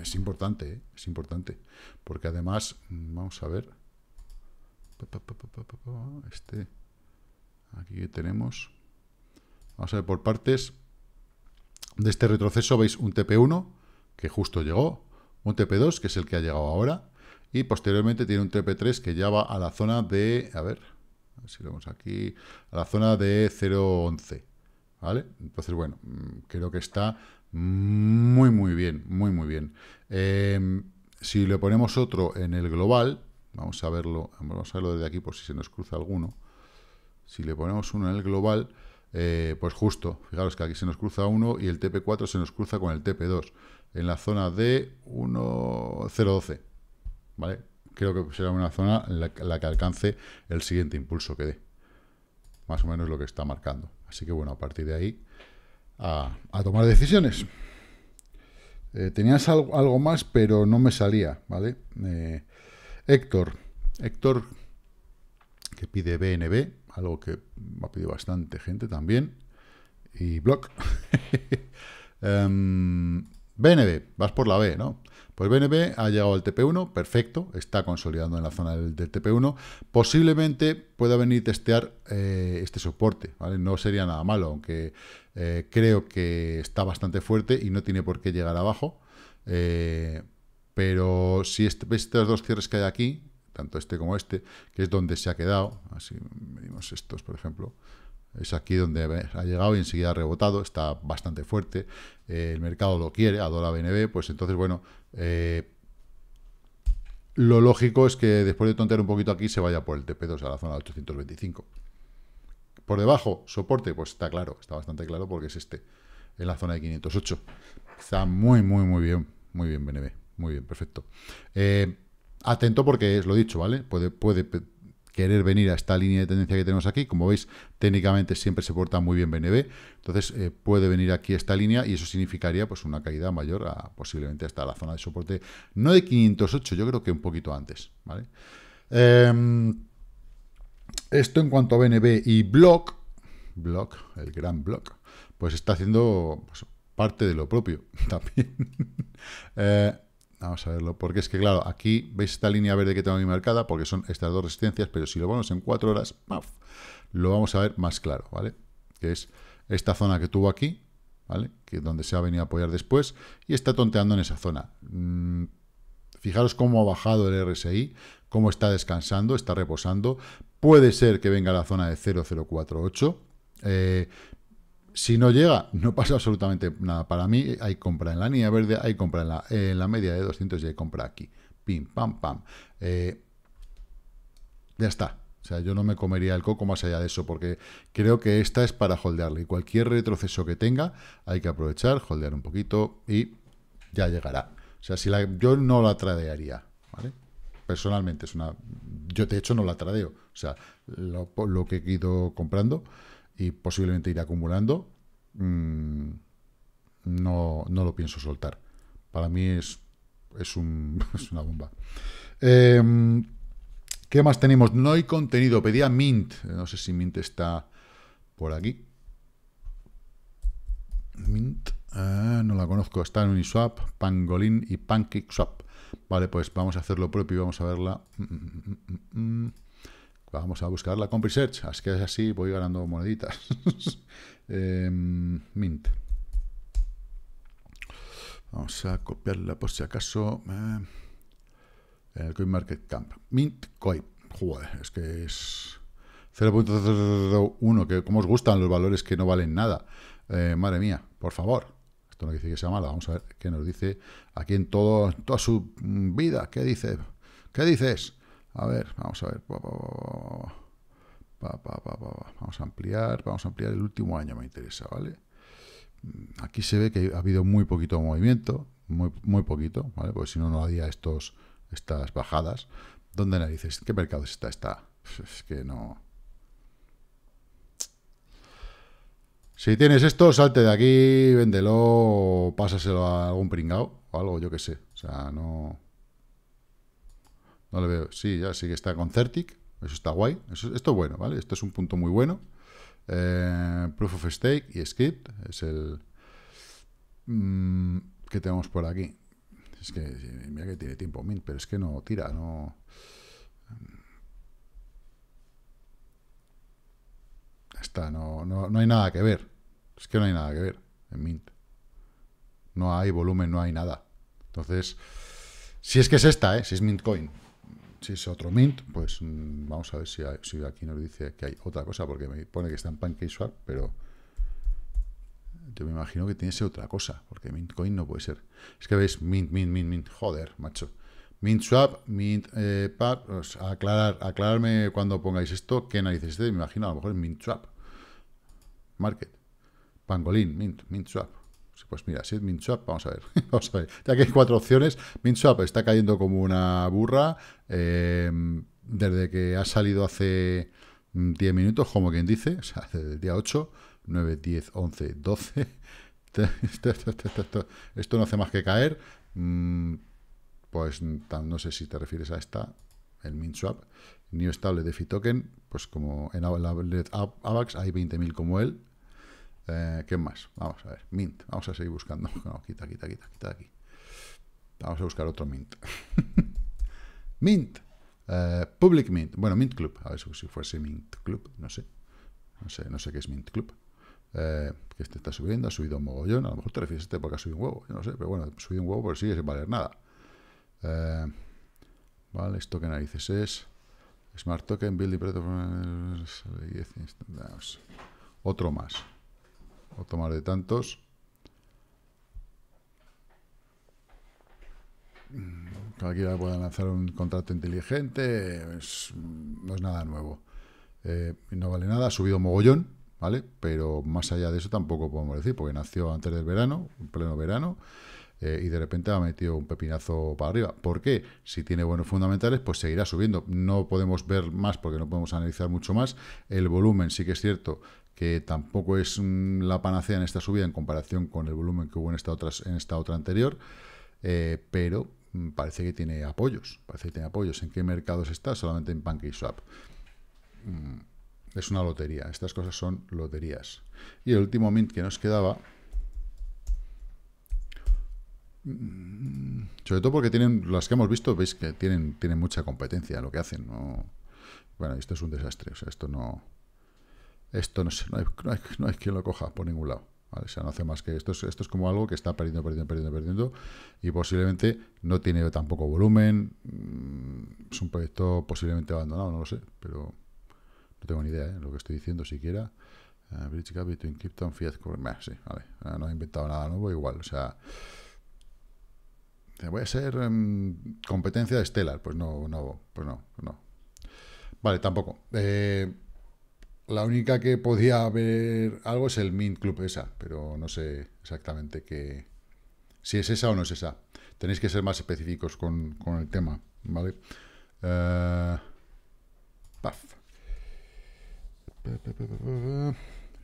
es importante, eh, es importante. Porque además, vamos a ver, este, aquí tenemos, vamos a ver por partes, de este retroceso veis un TP1 que justo llegó, un TP2 que es el que ha llegado ahora, y posteriormente tiene un TP3 que ya va a la zona de, a ver, si lo vemos aquí, a la zona de 0.11, ¿vale? Entonces, bueno, mm, creo que está muy, muy bien, muy, muy bien. Em, si le ponemos otro en el global, vamos a verlo, vamos a verlo desde aquí por si se nos cruza alguno. Si le ponemos uno en el global, eh, pues justo, fijaros que aquí se nos cruza uno y el TP4 se nos cruza con el TP2, en la zona de 1.012. Creo que será una zona en la que alcance el siguiente impulso que dé. Más o menos lo que está marcando. Así que bueno, a partir de ahí, a, tomar decisiones. Eh, tenías algo, más, pero no me salía, ¿vale? Eh, Héctor, Héctor que pide BNB, algo que ha pedido bastante gente también, y Block. BNB, em, vas por la B, ¿no? Pues BNB ha llegado al TP1, perfecto, está consolidando en la zona del, TP1. Posiblemente pueda venir a testear eh, este soporte, ¿vale? No sería nada malo, aunque eh, creo que está bastante fuerte y no tiene por qué llegar abajo. Eh, pero si este, estos dos cierres que hay aquí, tanto este como este, que es donde se ha quedado, así medimos estos, por ejemplo, es aquí donde ha llegado y enseguida ha rebotado, está bastante fuerte, eh, el mercado lo quiere, adora BNB, pues entonces, bueno, eh, lo lógico es que después de tontear un poquito aquí se vaya por el TP2 a la zona de 825. Por debajo, soporte, pues está claro, está bastante claro porque es este, en la zona de 508. Está muy, muy, muy bien, muy bien BNB, muy bien, perfecto. Eh, atento porque es lo dicho, ¿vale? Puede, puede querer venir a esta línea de tendencia que tenemos aquí. Como veis, técnicamente siempre se porta muy bien BNB, entonces eh, puede venir aquí esta línea y eso significaría pues una caída mayor a posiblemente hasta la zona de soporte, no de 508, yo creo que un poquito antes, ¿vale? Em, esto en cuanto a BNB y Block, Block, el gran Block, pues está haciendo pues, parte de lo propio también. Eh, Vamos a verlo, porque es que claro, aquí veis esta línea verde que tengo mi marcada, porque son estas dos resistencias, pero si lo ponemos en cuatro horas, ¡paf! lo vamos a ver más claro, ¿vale? Que es esta zona que tuvo aquí, ¿vale? Que es donde se ha venido a apoyar después, y está tonteando en esa zona. Mm, fijaros cómo ha bajado el RSI, cómo está descansando, está reposando. Puede ser que venga a la zona de 0,048, eh, si no llega, no pasa absolutamente nada. Para mí hay compra en la línea verde, hay compra en la, la media de 200 y hay compra aquí. Pim, pam, pam. Eh, ya está. O sea, yo no me comería el coco más allá de eso, porque creo que esta es para holdearle. Y cualquier retroceso que tenga, hay que aprovechar, holdear un poquito y ya llegará. O sea, si yo no la tradearía, Personalmente, es una... Yo, de hecho, no la tradeo. O sea, lo, lo que he ido comprando y posiblemente ir acumulando, mm, no, no, lo pienso soltar. Para mí es, es, una bomba. Em, ¿Qué más tenemos? No hay contenido. Pedía Mint. No sé si Mint está por aquí. Mint. Ah, no la conozco. Está en Uniswap, Pangolin y PancakeSwap. Vale, pues vamos a hacer lo propio y vamos a verla. Mm, mm, Vamos a buscar la research search. Así que así voy ganando moneditas. Em, mint. Vamos a copiarla por si acaso. Eh, CoinMarketCamp. Mint Coin. Joder, es que es 0.001, que como os gustan los valores que no valen nada. Eh, madre mía, por favor. Esto no dice que sea mala. Vamos a ver qué nos dice aquí en todo, toda su vida. ¿Qué dice? ¿Qué dices? A ver, vamos a ver. vamos a ampliar, vamos a ampliar el último año, me interesa, ¿vale? Mm, aquí se ve que ha habido muy poquito movimiento, muy, muy poquito, ¿vale? Porque si no, no había estos, estas bajadas. ¿Dónde narices? ¿Qué mercado está esta? Es que no... Si tienes esto, salte de aquí, véndelo, pásaselo a algún pringao o algo, yo qué sé. O sea, no... No le veo. Sí, ya sí que está con Certic. Eso está guay. esto es bueno, ¿vale? Esto es un punto muy bueno. Eh, proof of Stake y Script es el... Mmm, ¿Qué tenemos por aquí? Es que, mira que tiene tiempo Mint, pero es que no tira, no... Está, no, no, no hay nada que ver. Es que no hay nada que ver en Mint. No hay volumen, no hay nada. Entonces, si es que es esta, ¿eh? si es Mintcoin si es otro mint, pues mm, vamos a ver si, si, aquí nos dice que hay otra cosa, porque me pone que está en PancakeSwap, pero yo me imagino que tiene que ser otra cosa, porque Mintcoin no puede ser. Es que veis, Mint, Mint, Mint, Mint, joder, macho. Mint Swap, Mint eh, pues, aclarar, aclararme cuando pongáis esto, qué narices de, me imagino, a lo mejor es Mint Swap, Market, Pangolin, Mint, Mint Swap. Pues mira, si es vamos a ver, vamos a ver. Ya que hay cuatro opciones, Minswap está cayendo como una burra. Eh, desde que ha salido hace 10 mm, minutos, como quien dice, o sea, desde el día 8, 9, 10, 11, 12. esto, no hace más que caer. Mm, pues no sé si te refieres a esta, el MinSwap. New Stable DeFi Token, pues como en la Avax hay 20.000 como él, eh, ¿Qué más? Vamos a ver. Mint. Vamos a seguir buscando. quita, quita, quita, quita de aquí. Vamos a buscar otro Mint. mint. Eh, public Mint. Bueno, Mint Club. A ver si fuese Mint Club. No sé. No sé, no sé qué es Mint Club. Eh, que este está subiendo, ha subido un mogollón. A lo mejor te refieres a este porque ha subido un huevo. Yo no sé, pero bueno, ha subido un huevo, pero sigue es valer nada. vale, esto que narices es. Smart Token, Building Platform. Otro más o tomar de tantos. Cualquiera pueda lanzar un contrato inteligente, no es nada nuevo. Eh, no vale nada, ha subido mogollón, ¿vale? Pero más allá de eso tampoco podemos decir, porque nació antes del verano, en pleno verano, eh, y de repente ha metido un pepinazo para arriba. ¿Por qué? Si tiene buenos fundamentales, pues seguirá subiendo. No podemos ver más porque no podemos analizar mucho más. El volumen sí que es cierto que tampoco es la panacea en esta subida en comparación con el volumen que hubo en esta otra, en esta otra anterior, eh, pero mm, parece que tiene apoyos, parece que tiene apoyos. ¿En qué mercados está? Solamente en PancakeSwap. Mm, es una lotería, estas cosas son loterías. Y el último mint que nos quedaba, mm, sobre todo porque tienen, las que hemos visto, veis que tienen, mucha competencia en lo que hacen. Bueno, esto es un desastre, o sea, esto no... Esto no, sé, no, hay, quien lo coja por ningún lado. ¿Vale? O sea, no hace más que esto esto es como algo que está perdiendo, perdiendo, perdiendo, perdiendo y posiblemente no tiene tampoco volumen, mm, es un proyecto posiblemente abandonado, no lo sé, pero no tengo ni idea de ¿eh? lo que estoy diciendo siquiera. Eh, Bridge Gap between Crypto Fiat sí, vale, eh, no he inventado nada nuevo, igual, o sea... Voy a ser mm, competencia de Stellar, pues no, no, pues no, no. Vale, tampoco. Eh, la única que podía haber algo es el Mint Club esa, pero no sé exactamente qué, si es esa o no es esa. Tenéis que ser más específicos con, el tema, ¿vale? Eh,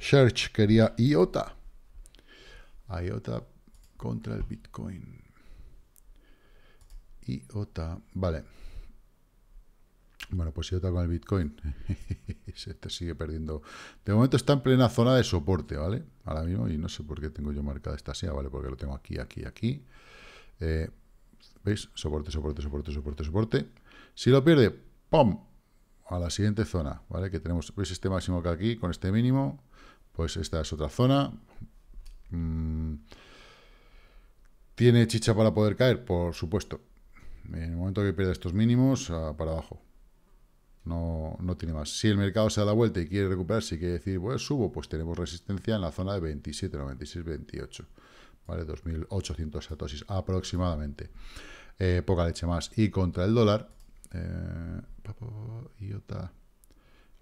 Search quería IOTA. IOTA contra el Bitcoin. IOTA, vale. Bueno, pues si está con el Bitcoin, se te sigue perdiendo. De momento está en plena zona de soporte, ¿vale? Ahora mismo, y no sé por qué tengo yo marcada esta sea, ¿vale? Porque lo tengo aquí, aquí, aquí. Eh, ¿Veis? Soporte, soporte, soporte, soporte, soporte. Si lo pierde, ¡pum! A la siguiente zona, ¿vale? Que tenemos, ¿veis este máximo que aquí con este mínimo? Pues esta es otra zona. Mm. ¿Tiene chicha para poder caer? Por supuesto. En el momento que pierda estos mínimos, ah, para abajo. No, no tiene más. Si el mercado se da la vuelta y quiere recuperarse y quiere decir, bueno, subo, pues tenemos resistencia en la zona de 27, 96, 28. ¿Vale? 2.800 satosis aproximadamente. Eh, poca leche más. Y contra el dólar, eh, IOTA.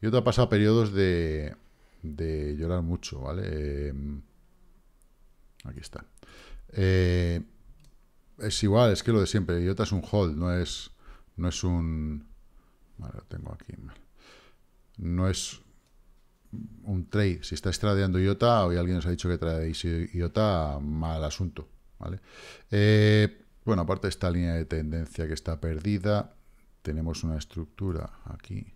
IOTA pasa periodos de, de llorar mucho, ¿vale? Eh, aquí está. Eh, es igual, es que lo de siempre. IOTA es un hold, no es, no es un lo tengo aquí No es un trade. Si está tradeando IOTA, hoy alguien os ha dicho que tradeéis IOTA, mal asunto. ¿vale? Eh, bueno, aparte de esta línea de tendencia que está perdida, tenemos una estructura aquí.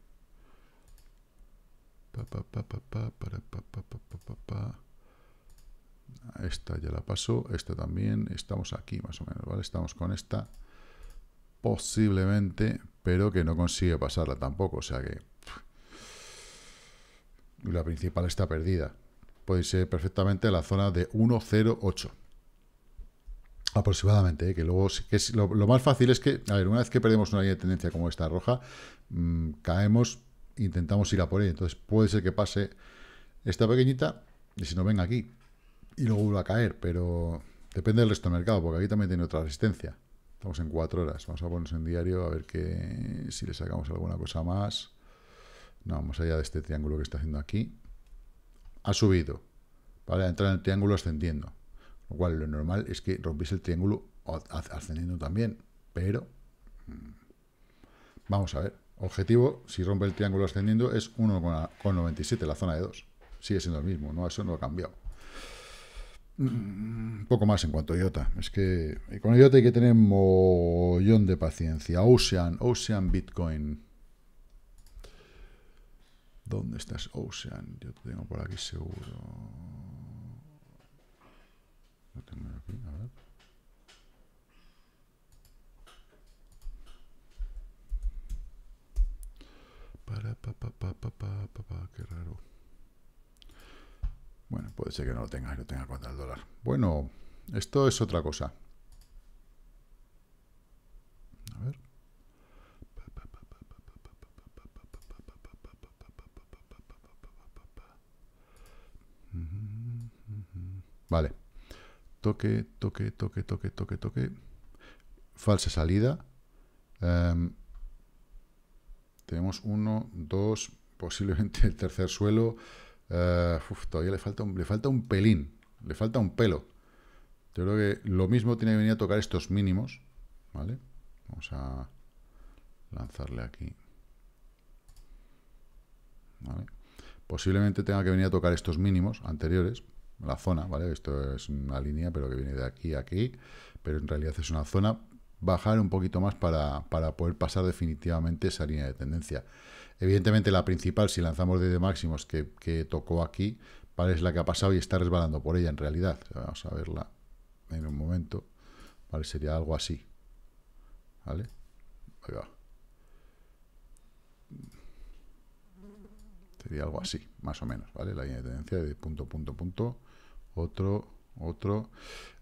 Esta ya la pasó, esta también. Estamos aquí más o menos, ¿vale? Estamos con esta. Posiblemente, pero que no consigue pasarla tampoco. O sea que la principal está perdida. Puede ser perfectamente la zona de 108. Aproximadamente, ¿eh? que luego lo, más fácil es que, a ver, una vez que perdemos una línea de tendencia como esta roja, mm, caemos, intentamos ir a por ella. Entonces puede ser que pase esta pequeñita y si no venga aquí y luego vuelva a caer, pero depende del resto del mercado, porque aquí también tiene otra resistencia. Estamos en cuatro horas. Vamos a ponernos en diario a ver que, si le sacamos alguna cosa más. No, más allá de este triángulo que está haciendo aquí. Ha subido. Vale, entrar en el triángulo ascendiendo. Lo cual lo normal es que rompiese el triángulo ascendiendo también. Pero... Mm, vamos a ver. Objetivo, si rompe el triángulo ascendiendo, es 1,97, la zona de 2. Sigue siendo el mismo, ¿no? Eso no ha cambiado. Un mm, poco más en cuanto a IOTA. Es que eh, con IOTA hay que tener mollón de paciencia. Ocean, Ocean Bitcoin. ¿Dónde estás, Ocean? Yo te tengo por aquí seguro. No tengo aquí, a ver. Para, pa, pa, pa, pa, pa, pa, pa, qué raro. Bueno, puede ser que no lo tenga, que lo tenga contra el dólar. Bueno, esto es otra cosa. A ver. Vale. Toque, toque, toque, toque, toque, toque. Falsa salida. Em, tenemos uno, dos, posiblemente el tercer suelo. Eh, todavía le falta, un, le falta un pelín, le falta un pelo. Yo creo que lo mismo tiene que venir a tocar estos mínimos, ¿vale? Vamos a lanzarle aquí. Posiblemente tenga que venir a tocar estos mínimos anteriores, la zona, ¿vale? Esto es una línea, pero que viene de aquí a aquí, pero en realidad es una zona. Bajar un poquito más para, para poder pasar definitivamente esa línea de tendencia. Evidentemente la principal, si lanzamos desde máximos que, tocó aquí, ¿vale? es la que ha pasado y está resbalando por ella en realidad. Vamos a verla en un momento. ¿Vale? Sería algo así. ¿Vale? Sería algo así, más o menos, ¿vale? La línea de tendencia de punto, punto, punto, otro, otro,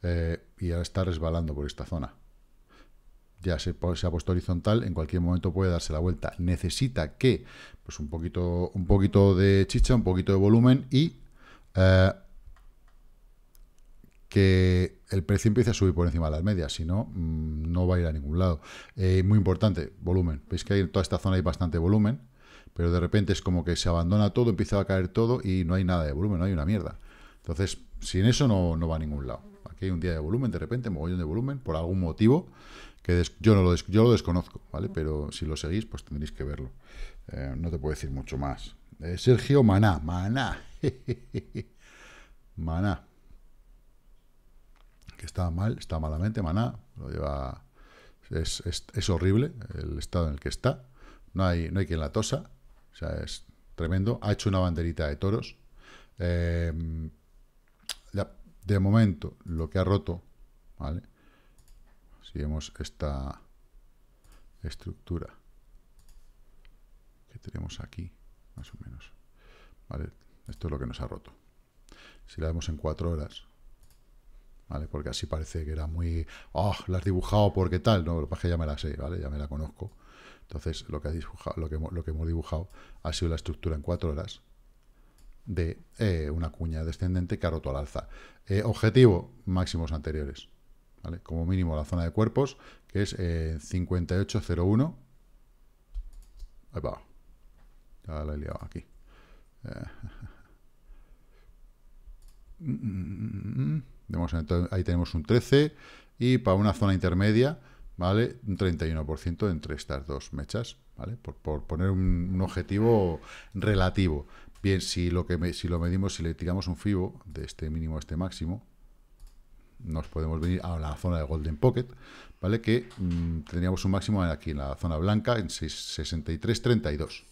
eh, y ahora está resbalando por esta zona, ya se, ha puesto horizontal, en cualquier momento puede darse la vuelta. Necesita que, pues un poquito, un poquito de chicha, un poquito de volumen y eh, que el precio empiece a subir por encima de las medias, si no, mm, no va a ir a ningún lado. Eh, muy importante, volumen. Veis que en toda esta zona hay bastante volumen, pero de repente es como que se abandona todo, empieza a caer todo y no hay nada de volumen, no hay una mierda. Entonces, sin eso no, no va a ningún lado. Aquí hay un día de volumen, de repente, mogollón de volumen, por algún motivo, yo, lo desconozco, ¿vale? Pero si lo seguís, pues tendréis que verlo. Eh, no te puedo decir mucho más. Eh, Sergio Maná, Maná. Maná. Que está mal, está malamente, Maná. Lo lleva... Es, horrible el estado en el que está. No hay, no hay quien la tosa. O sea, es tremendo. Ha hecho una banderita de toros. Eh, de momento, lo que ha roto, ¿vale? si esta estructura que tenemos aquí, más o menos. ¿Vale? Esto es lo que nos ha roto. Si la vemos en cuatro horas, ¿vale? Porque así parece que era muy... ¡Oh! La has dibujado porque tal. No, lo que que ya me la sé, ¿vale? Ya me la conozco. Entonces, lo que, ha dibujado, lo que, lo que hemos dibujado ha sido la estructura en cuatro horas de eh, una cuña descendente que ha roto al alza. Eh, objetivo, máximos anteriores. Como mínimo la zona de cuerpos, que es eh, 5801. Ahí va. Ya aquí. ahí tenemos un 13 y para una zona intermedia, ¿vale? Un 31% entre estas dos mechas, ¿vale? Por, poner un, objetivo relativo. Bien, si lo, que si lo medimos, si le tiramos un FIBO de este mínimo a este máximo, nos podemos venir a la zona de Golden Pocket, ¿vale? Que mm, teníamos un máximo aquí en la zona blanca en 63.32,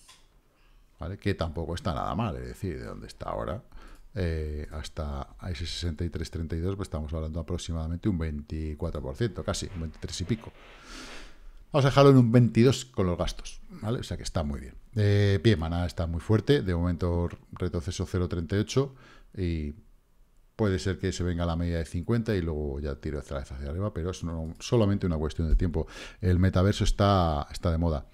¿vale? Que tampoco está nada mal, es decir, de dónde está ahora eh, hasta ese 63.32, pues estamos hablando aproximadamente un 24%, casi, un 23 y pico. Vamos a dejarlo en un 22 con los gastos, ¿vale? O sea que está muy bien. Eh, pie maná está muy fuerte, de momento retroceso 0.38 y Puede ser que se venga a la media de 50 y luego ya tiro otra vez hacia arriba, pero es no, solamente una cuestión de tiempo. El metaverso está, está de moda.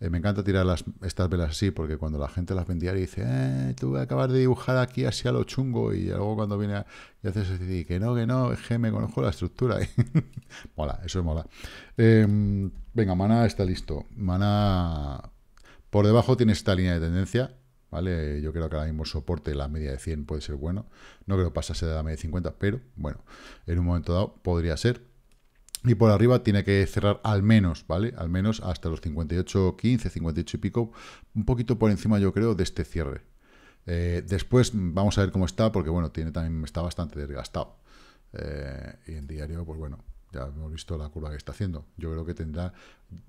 Eh, me encanta tirar las, estas velas así, porque cuando la gente las vendía y dice, eh, tú acabas de dibujar aquí así a lo chungo, y luego cuando viene y y haces así, que no, que no, es que me conozco la estructura. mola, eso es mola. Em, venga, Mana está listo. Mana por debajo tiene esta línea de tendencia, ¿vale? Yo creo que ahora mismo soporte, la media de 100 puede ser bueno. No creo pasarse de la media de 50, pero bueno, en un momento dado podría ser. Y por arriba tiene que cerrar al menos, ¿vale? Al menos hasta los 58, 15, 58 y pico, un poquito por encima yo creo de este cierre. Eh, después vamos a ver cómo está, porque bueno, tiene también está bastante desgastado. Eh, y en diario, pues bueno, ya hemos visto la curva que está haciendo. Yo creo que tendrá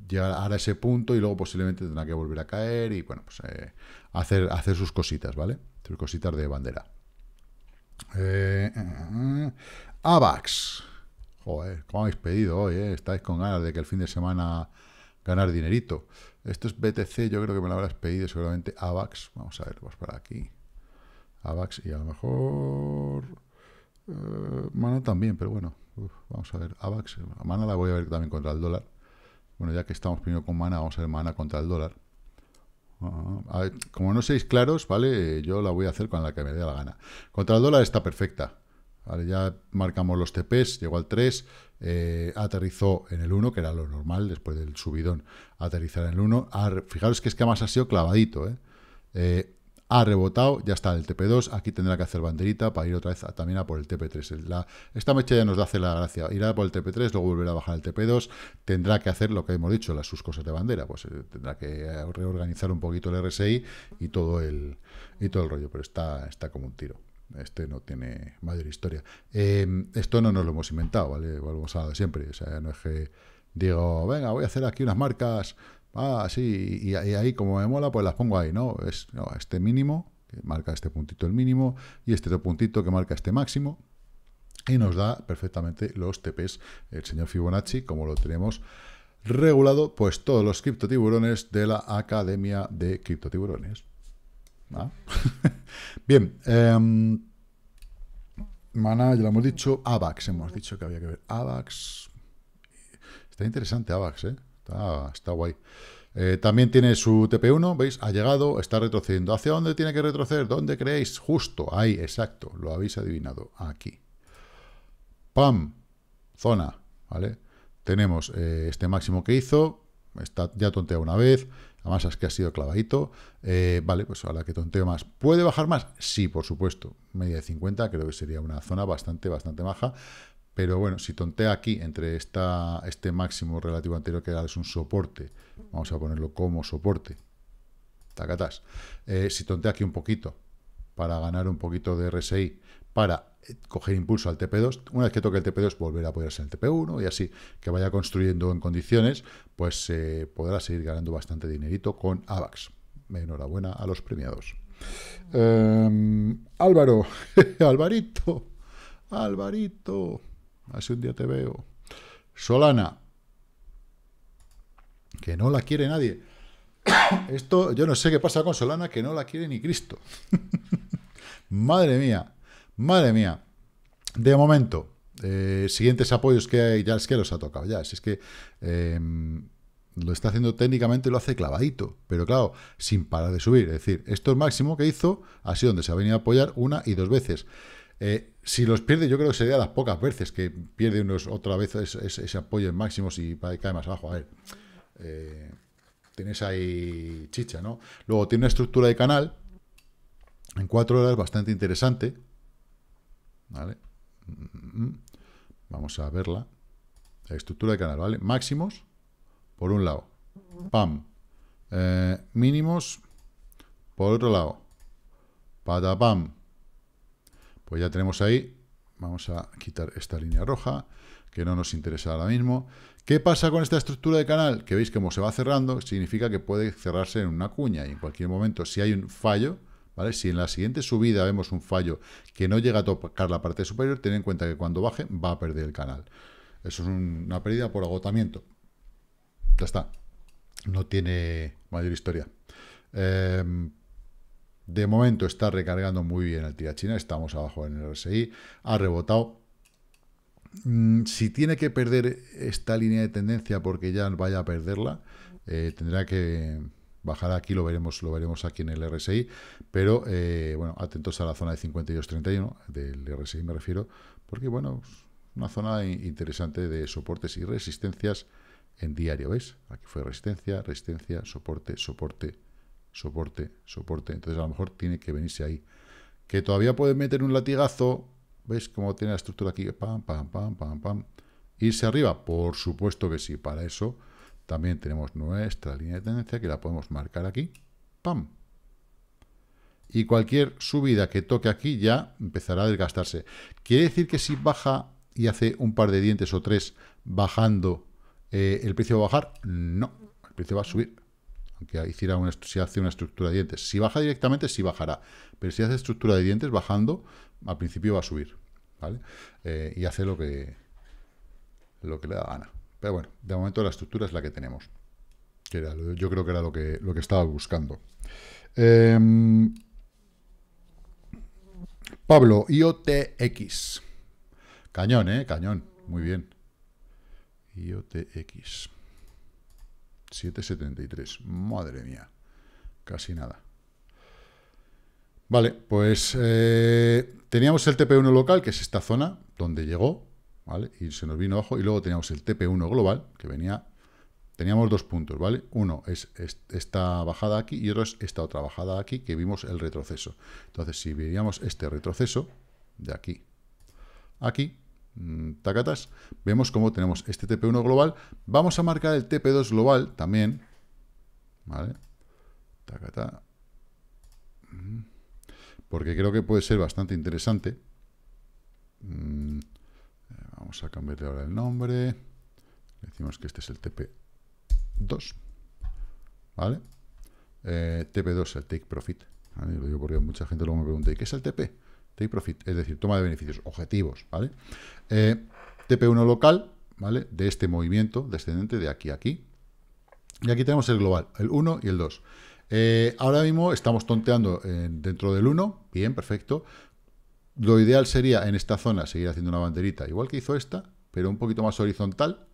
llegar a ese punto y luego posiblemente tendrá que volver a caer y bueno, pues eh, hacer, hacer sus cositas, ¿vale? Sus cositas de bandera. Eh, AVAX. Joder, ¿cómo habéis pedido hoy? Eh? Estáis con ganas de que el fin de semana ganar dinerito. Esto es BTC, yo creo que me lo habrás pedido seguramente AVAX. Vamos a ver, vamos para aquí. AVAX y a lo mejor... mano también, pero bueno, vamos a ver, AVAX, eh, Mana la voy a ver también contra el dólar. Bueno, ya que estamos primero con Mana, vamos a ver Mana contra el dólar. Ah, como no seáis claros, ¿vale? Yo la voy a hacer con la que me dé la gana. Contra el dólar está perfecta. Vale, ya marcamos los TPs, llegó al 3, eh, aterrizó en el 1, que era lo normal después del subidón, aterrizar en el 1. Ah, fijaros que es que además ha sido clavadito, ¿eh? eh ha rebotado, ya está el TP2, aquí tendrá que hacer banderita para ir otra vez también a por el TP3. esta mecha ya nos hace la gracia, irá por el TP3, luego volverá a bajar el TP2, tendrá que hacer lo que hemos dicho, las sus cosas de bandera, pues eh, tendrá que eh, reorganizar un poquito el RSI y todo el, y todo el rollo, pero está, está como un tiro. Este no tiene mayor historia. Em, esto no nos lo hemos inventado, ¿vale? Volvemos a siempre. O sea, no es que digo, venga, voy a hacer aquí unas marcas Ah, sí, y, ahí como me mola, pues las pongo ahí, ¿no? Es este mínimo, que marca este puntito el mínimo, y este otro puntito que marca este máximo, y nos da perfectamente los TPs, el señor Fibonacci, como lo tenemos regulado, pues todos los criptotiburones de la Academia de Criptotiburones. ¿Ah? Bien, em, Mana, ya lo hemos dicho, AVAX, hemos dicho que había que ver AVAX. Está interesante AVAX, ¿eh? Está, guay. Eh, también tiene su TP1, ¿veis? Ha llegado, está retrocediendo. ¿Hacia dónde tiene que retroceder? ¿Dónde creéis? Justo, ahí, exacto. Lo habéis adivinado, aquí. ¡Pam! Zona, ¿vale? Tenemos eh, este máximo que hizo, está ya tontea una vez, además es que ha sido clavadito. Eh, vale, pues a la que tonteo más. ¿Puede bajar más? Sí, por supuesto. Media de 50 creo que sería una zona bastante, bastante baja. Pero bueno, si tontea aquí entre esta, este máximo relativo anterior que es un soporte, vamos a ponerlo como soporte, tacatás, eh, si tontea aquí un poquito para ganar un poquito de RSI, para eh, coger impulso al TP2, una vez que toque el TP2 volver a apoyarse en el TP1 y así que vaya construyendo en condiciones, pues se eh, podrá seguir ganando bastante dinerito con AVAX. Enhorabuena a los premiados. Em, Álvaro, Alvarito, Alvarito. Así un día te veo. Solana. Que no la quiere nadie. Esto, yo no sé qué pasa con Solana, que no la quiere ni Cristo. madre mía, madre mía. De momento, eh, siguientes apoyos que hay, ya es que los ha tocado, ya. es que em, lo está haciendo técnicamente, lo hace clavadito, pero claro, sin parar de subir. Es decir, esto es máximo que hizo, así donde se ha venido a apoyar una y dos veces. Eh, si los pierde, yo creo que sería las pocas veces que pierde unos, otra vez ese apoyo en máximos y cae más abajo. A ver, eh, tienes ahí chicha, ¿no? Luego tiene una estructura de canal en cuatro horas bastante interesante. ¿Vale? Mm, vamos a verla. estructura de canal, ¿vale? Máximos, por un lado. Pam. Eh, mínimos, por otro lado. Patapam. Pues ya tenemos ahí, vamos a quitar esta línea roja, que no nos interesa ahora mismo. ¿Qué pasa con esta estructura de canal? Que veis cómo se va cerrando, significa que puede cerrarse en una cuña y en cualquier momento, si hay un fallo, ¿vale? Si en la siguiente subida vemos un fallo que no llega a tocar la parte superior, ten en cuenta que cuando baje va a perder el canal. Eso es una pérdida por agotamiento. Ya está. No tiene mayor historia. Em, de momento está recargando muy bien el tira china, estamos abajo en el RSI, ha rebotado. Mm, si tiene que perder esta línea de tendencia porque ya vaya a perderla, eh, tendrá que bajar aquí, lo veremos, lo veremos aquí en el RSI, pero eh, bueno, atentos a la zona de 52.31 del RSI me refiero, porque bueno, una zona interesante de soportes y resistencias en diario, ¿veis? Aquí fue resistencia, resistencia, soporte, soporte, soporte, soporte. Entonces a lo mejor tiene que venirse ahí. Que todavía puede meter un latigazo, ¿veis cómo tiene la estructura aquí? Pam, pam, pam, pam, pam. ¿Irse arriba? Por supuesto que sí. Para eso también tenemos nuestra línea de tendencia que la podemos marcar aquí. ¡Pam! Y cualquier subida que toque aquí ya empezará a desgastarse. Quiere decir que si baja y hace un par de dientes o tres bajando, eh, ¿el precio va a bajar? No, el precio va a subir aunque hiciera una, si hace una estructura de dientes. Si baja directamente, sí bajará, pero si hace estructura de dientes bajando, al principio va a subir, eh, y hace lo que, lo que le da gana. Pero bueno, de momento la estructura es la que tenemos. yo creo que era lo que, lo que estaba buscando. Em, Pablo, IOTX. Cañón, ¿eh? Cañón. Muy bien. IOTX. 7,73. Madre mía. Casi nada. Vale, pues eh, teníamos el TP1 local, que es esta zona donde llegó, ¿vale? Y se nos vino abajo. Y luego teníamos el TP1 global, que venía... Teníamos dos puntos, ¿vale? Uno es esta bajada aquí y otro es esta otra bajada aquí, que vimos el retroceso. Entonces, si veríamos este retroceso de aquí, aquí, Mm, tacatas, vemos cómo tenemos este TP1 global. Vamos a marcar el TP2 global también. ¿Vale? Tacata. Mm. Porque creo que puede ser bastante interesante. Mm. Eh, vamos a cambiarle ahora el nombre. Decimos que este es el TP2. ¿Vale? Eh, TP2, el Take Profit. Lo digo porque mucha gente luego me pregunta, ¿y qué es el TP? profit, es decir, toma de beneficios, objetivos, ¿vale? Eh, TP1 local, ¿vale? De este movimiento descendente de aquí a aquí. Y aquí tenemos el global, el 1 y el 2. Eh, ahora mismo estamos tonteando eh, dentro del 1, bien, perfecto. Lo ideal sería en esta zona seguir haciendo una banderita igual que hizo esta, pero un poquito más horizontal,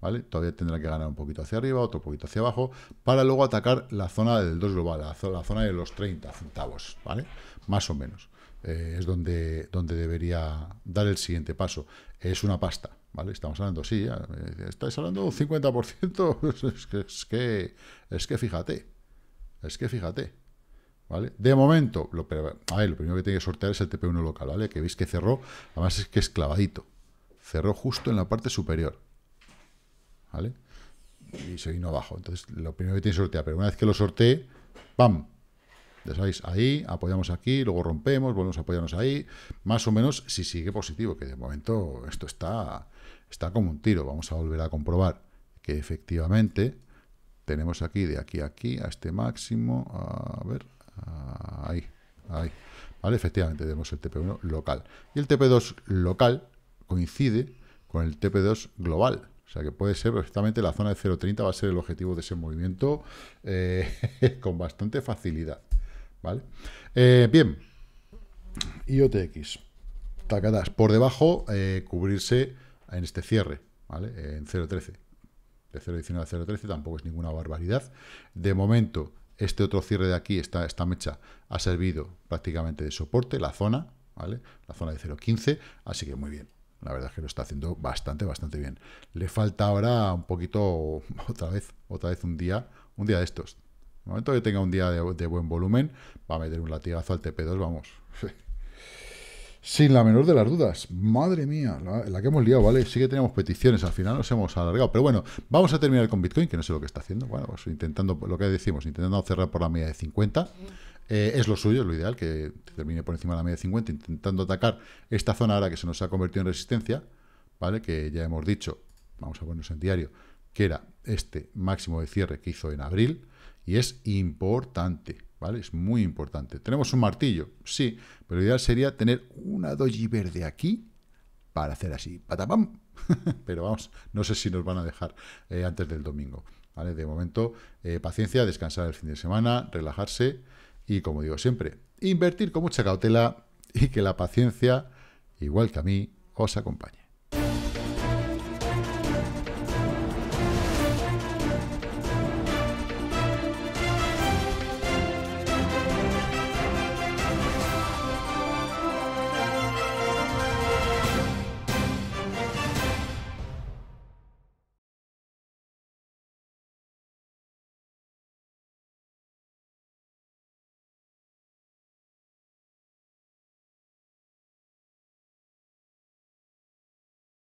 ¿vale? Todavía tendrá que ganar un poquito hacia arriba, otro poquito hacia abajo, para luego atacar la zona del 2 global, la, zona de los 30 centavos, ¿vale? Más o menos. Eh, es donde, donde debería dar el siguiente paso. Es una pasta, ¿vale? Estamos hablando, sí, eh, estáis hablando un 50%, es que, es que, fíjate, es que fíjate. ¿Vale? De momento, lo, lo primero que tiene que sortear es el TP1 local, ¿vale? Que veis que cerró, además es que es clavadito. Cerró justo en la parte superior. ¿Vale? Y se vino abajo. Entonces, lo primero que tiene que sortear, pero una vez que lo sortee, ¡pam! sabéis, ahí, apoyamos aquí, luego rompemos, volvemos a apoyarnos ahí. Más o menos si sigue positivo, que de momento esto está, está como un tiro. Vamos a volver a comprobar que efectivamente tenemos aquí, de aquí a aquí, a este máximo, a ver, ahí, ahí. ¿Vale? Efectivamente tenemos el TP1 local. Y el TP2 local coincide con el TP2 global. O sea que puede ser perfectamente la zona de 0.30 va a ser el objetivo de ese movimiento eh, con bastante facilidad. ¿Vale? Eh, bien. IOTX. Tacadas. Por debajo, eh, cubrirse en este cierre, ¿vale? En 0.13. De 0.19 a 0.13 tampoco es ninguna barbaridad. De momento, este otro cierre de aquí, esta, esta mecha, ha servido prácticamente de soporte, la zona, ¿vale? La zona de 0.15, así que muy bien. La verdad es que lo está haciendo bastante, bastante bien. Le falta ahora un poquito, otra vez, otra vez un día, un día de estos, en el momento que tenga un día de, buen volumen, va a meter un latigazo al TP2, vamos. Sin la menor de las dudas. Madre mía, la, que hemos liado, ¿vale? Sí que teníamos peticiones, al final nos hemos alargado. Pero bueno, vamos a terminar con Bitcoin, que no sé lo que está haciendo. Bueno, pues intentando, lo que decimos, intentando cerrar por la media de 50. Eh, es lo suyo, es lo ideal, que termine por encima de la media de 50, intentando atacar esta zona ahora que se nos ha convertido en resistencia, ¿vale? Que ya hemos dicho, vamos a ponernos en diario, que era este máximo de cierre que hizo en abril, y es importante, ¿vale? Es muy importante. ¿Tenemos un martillo? Sí, pero lo ideal sería tener una doji verde aquí para hacer así, patapam. pero vamos, no sé si nos van a dejar eh, antes del domingo, ¿vale? De momento, eh, paciencia, descansar el fin de semana, relajarse y, como digo siempre, invertir con mucha cautela y que la paciencia, igual que a mí, os acompañe.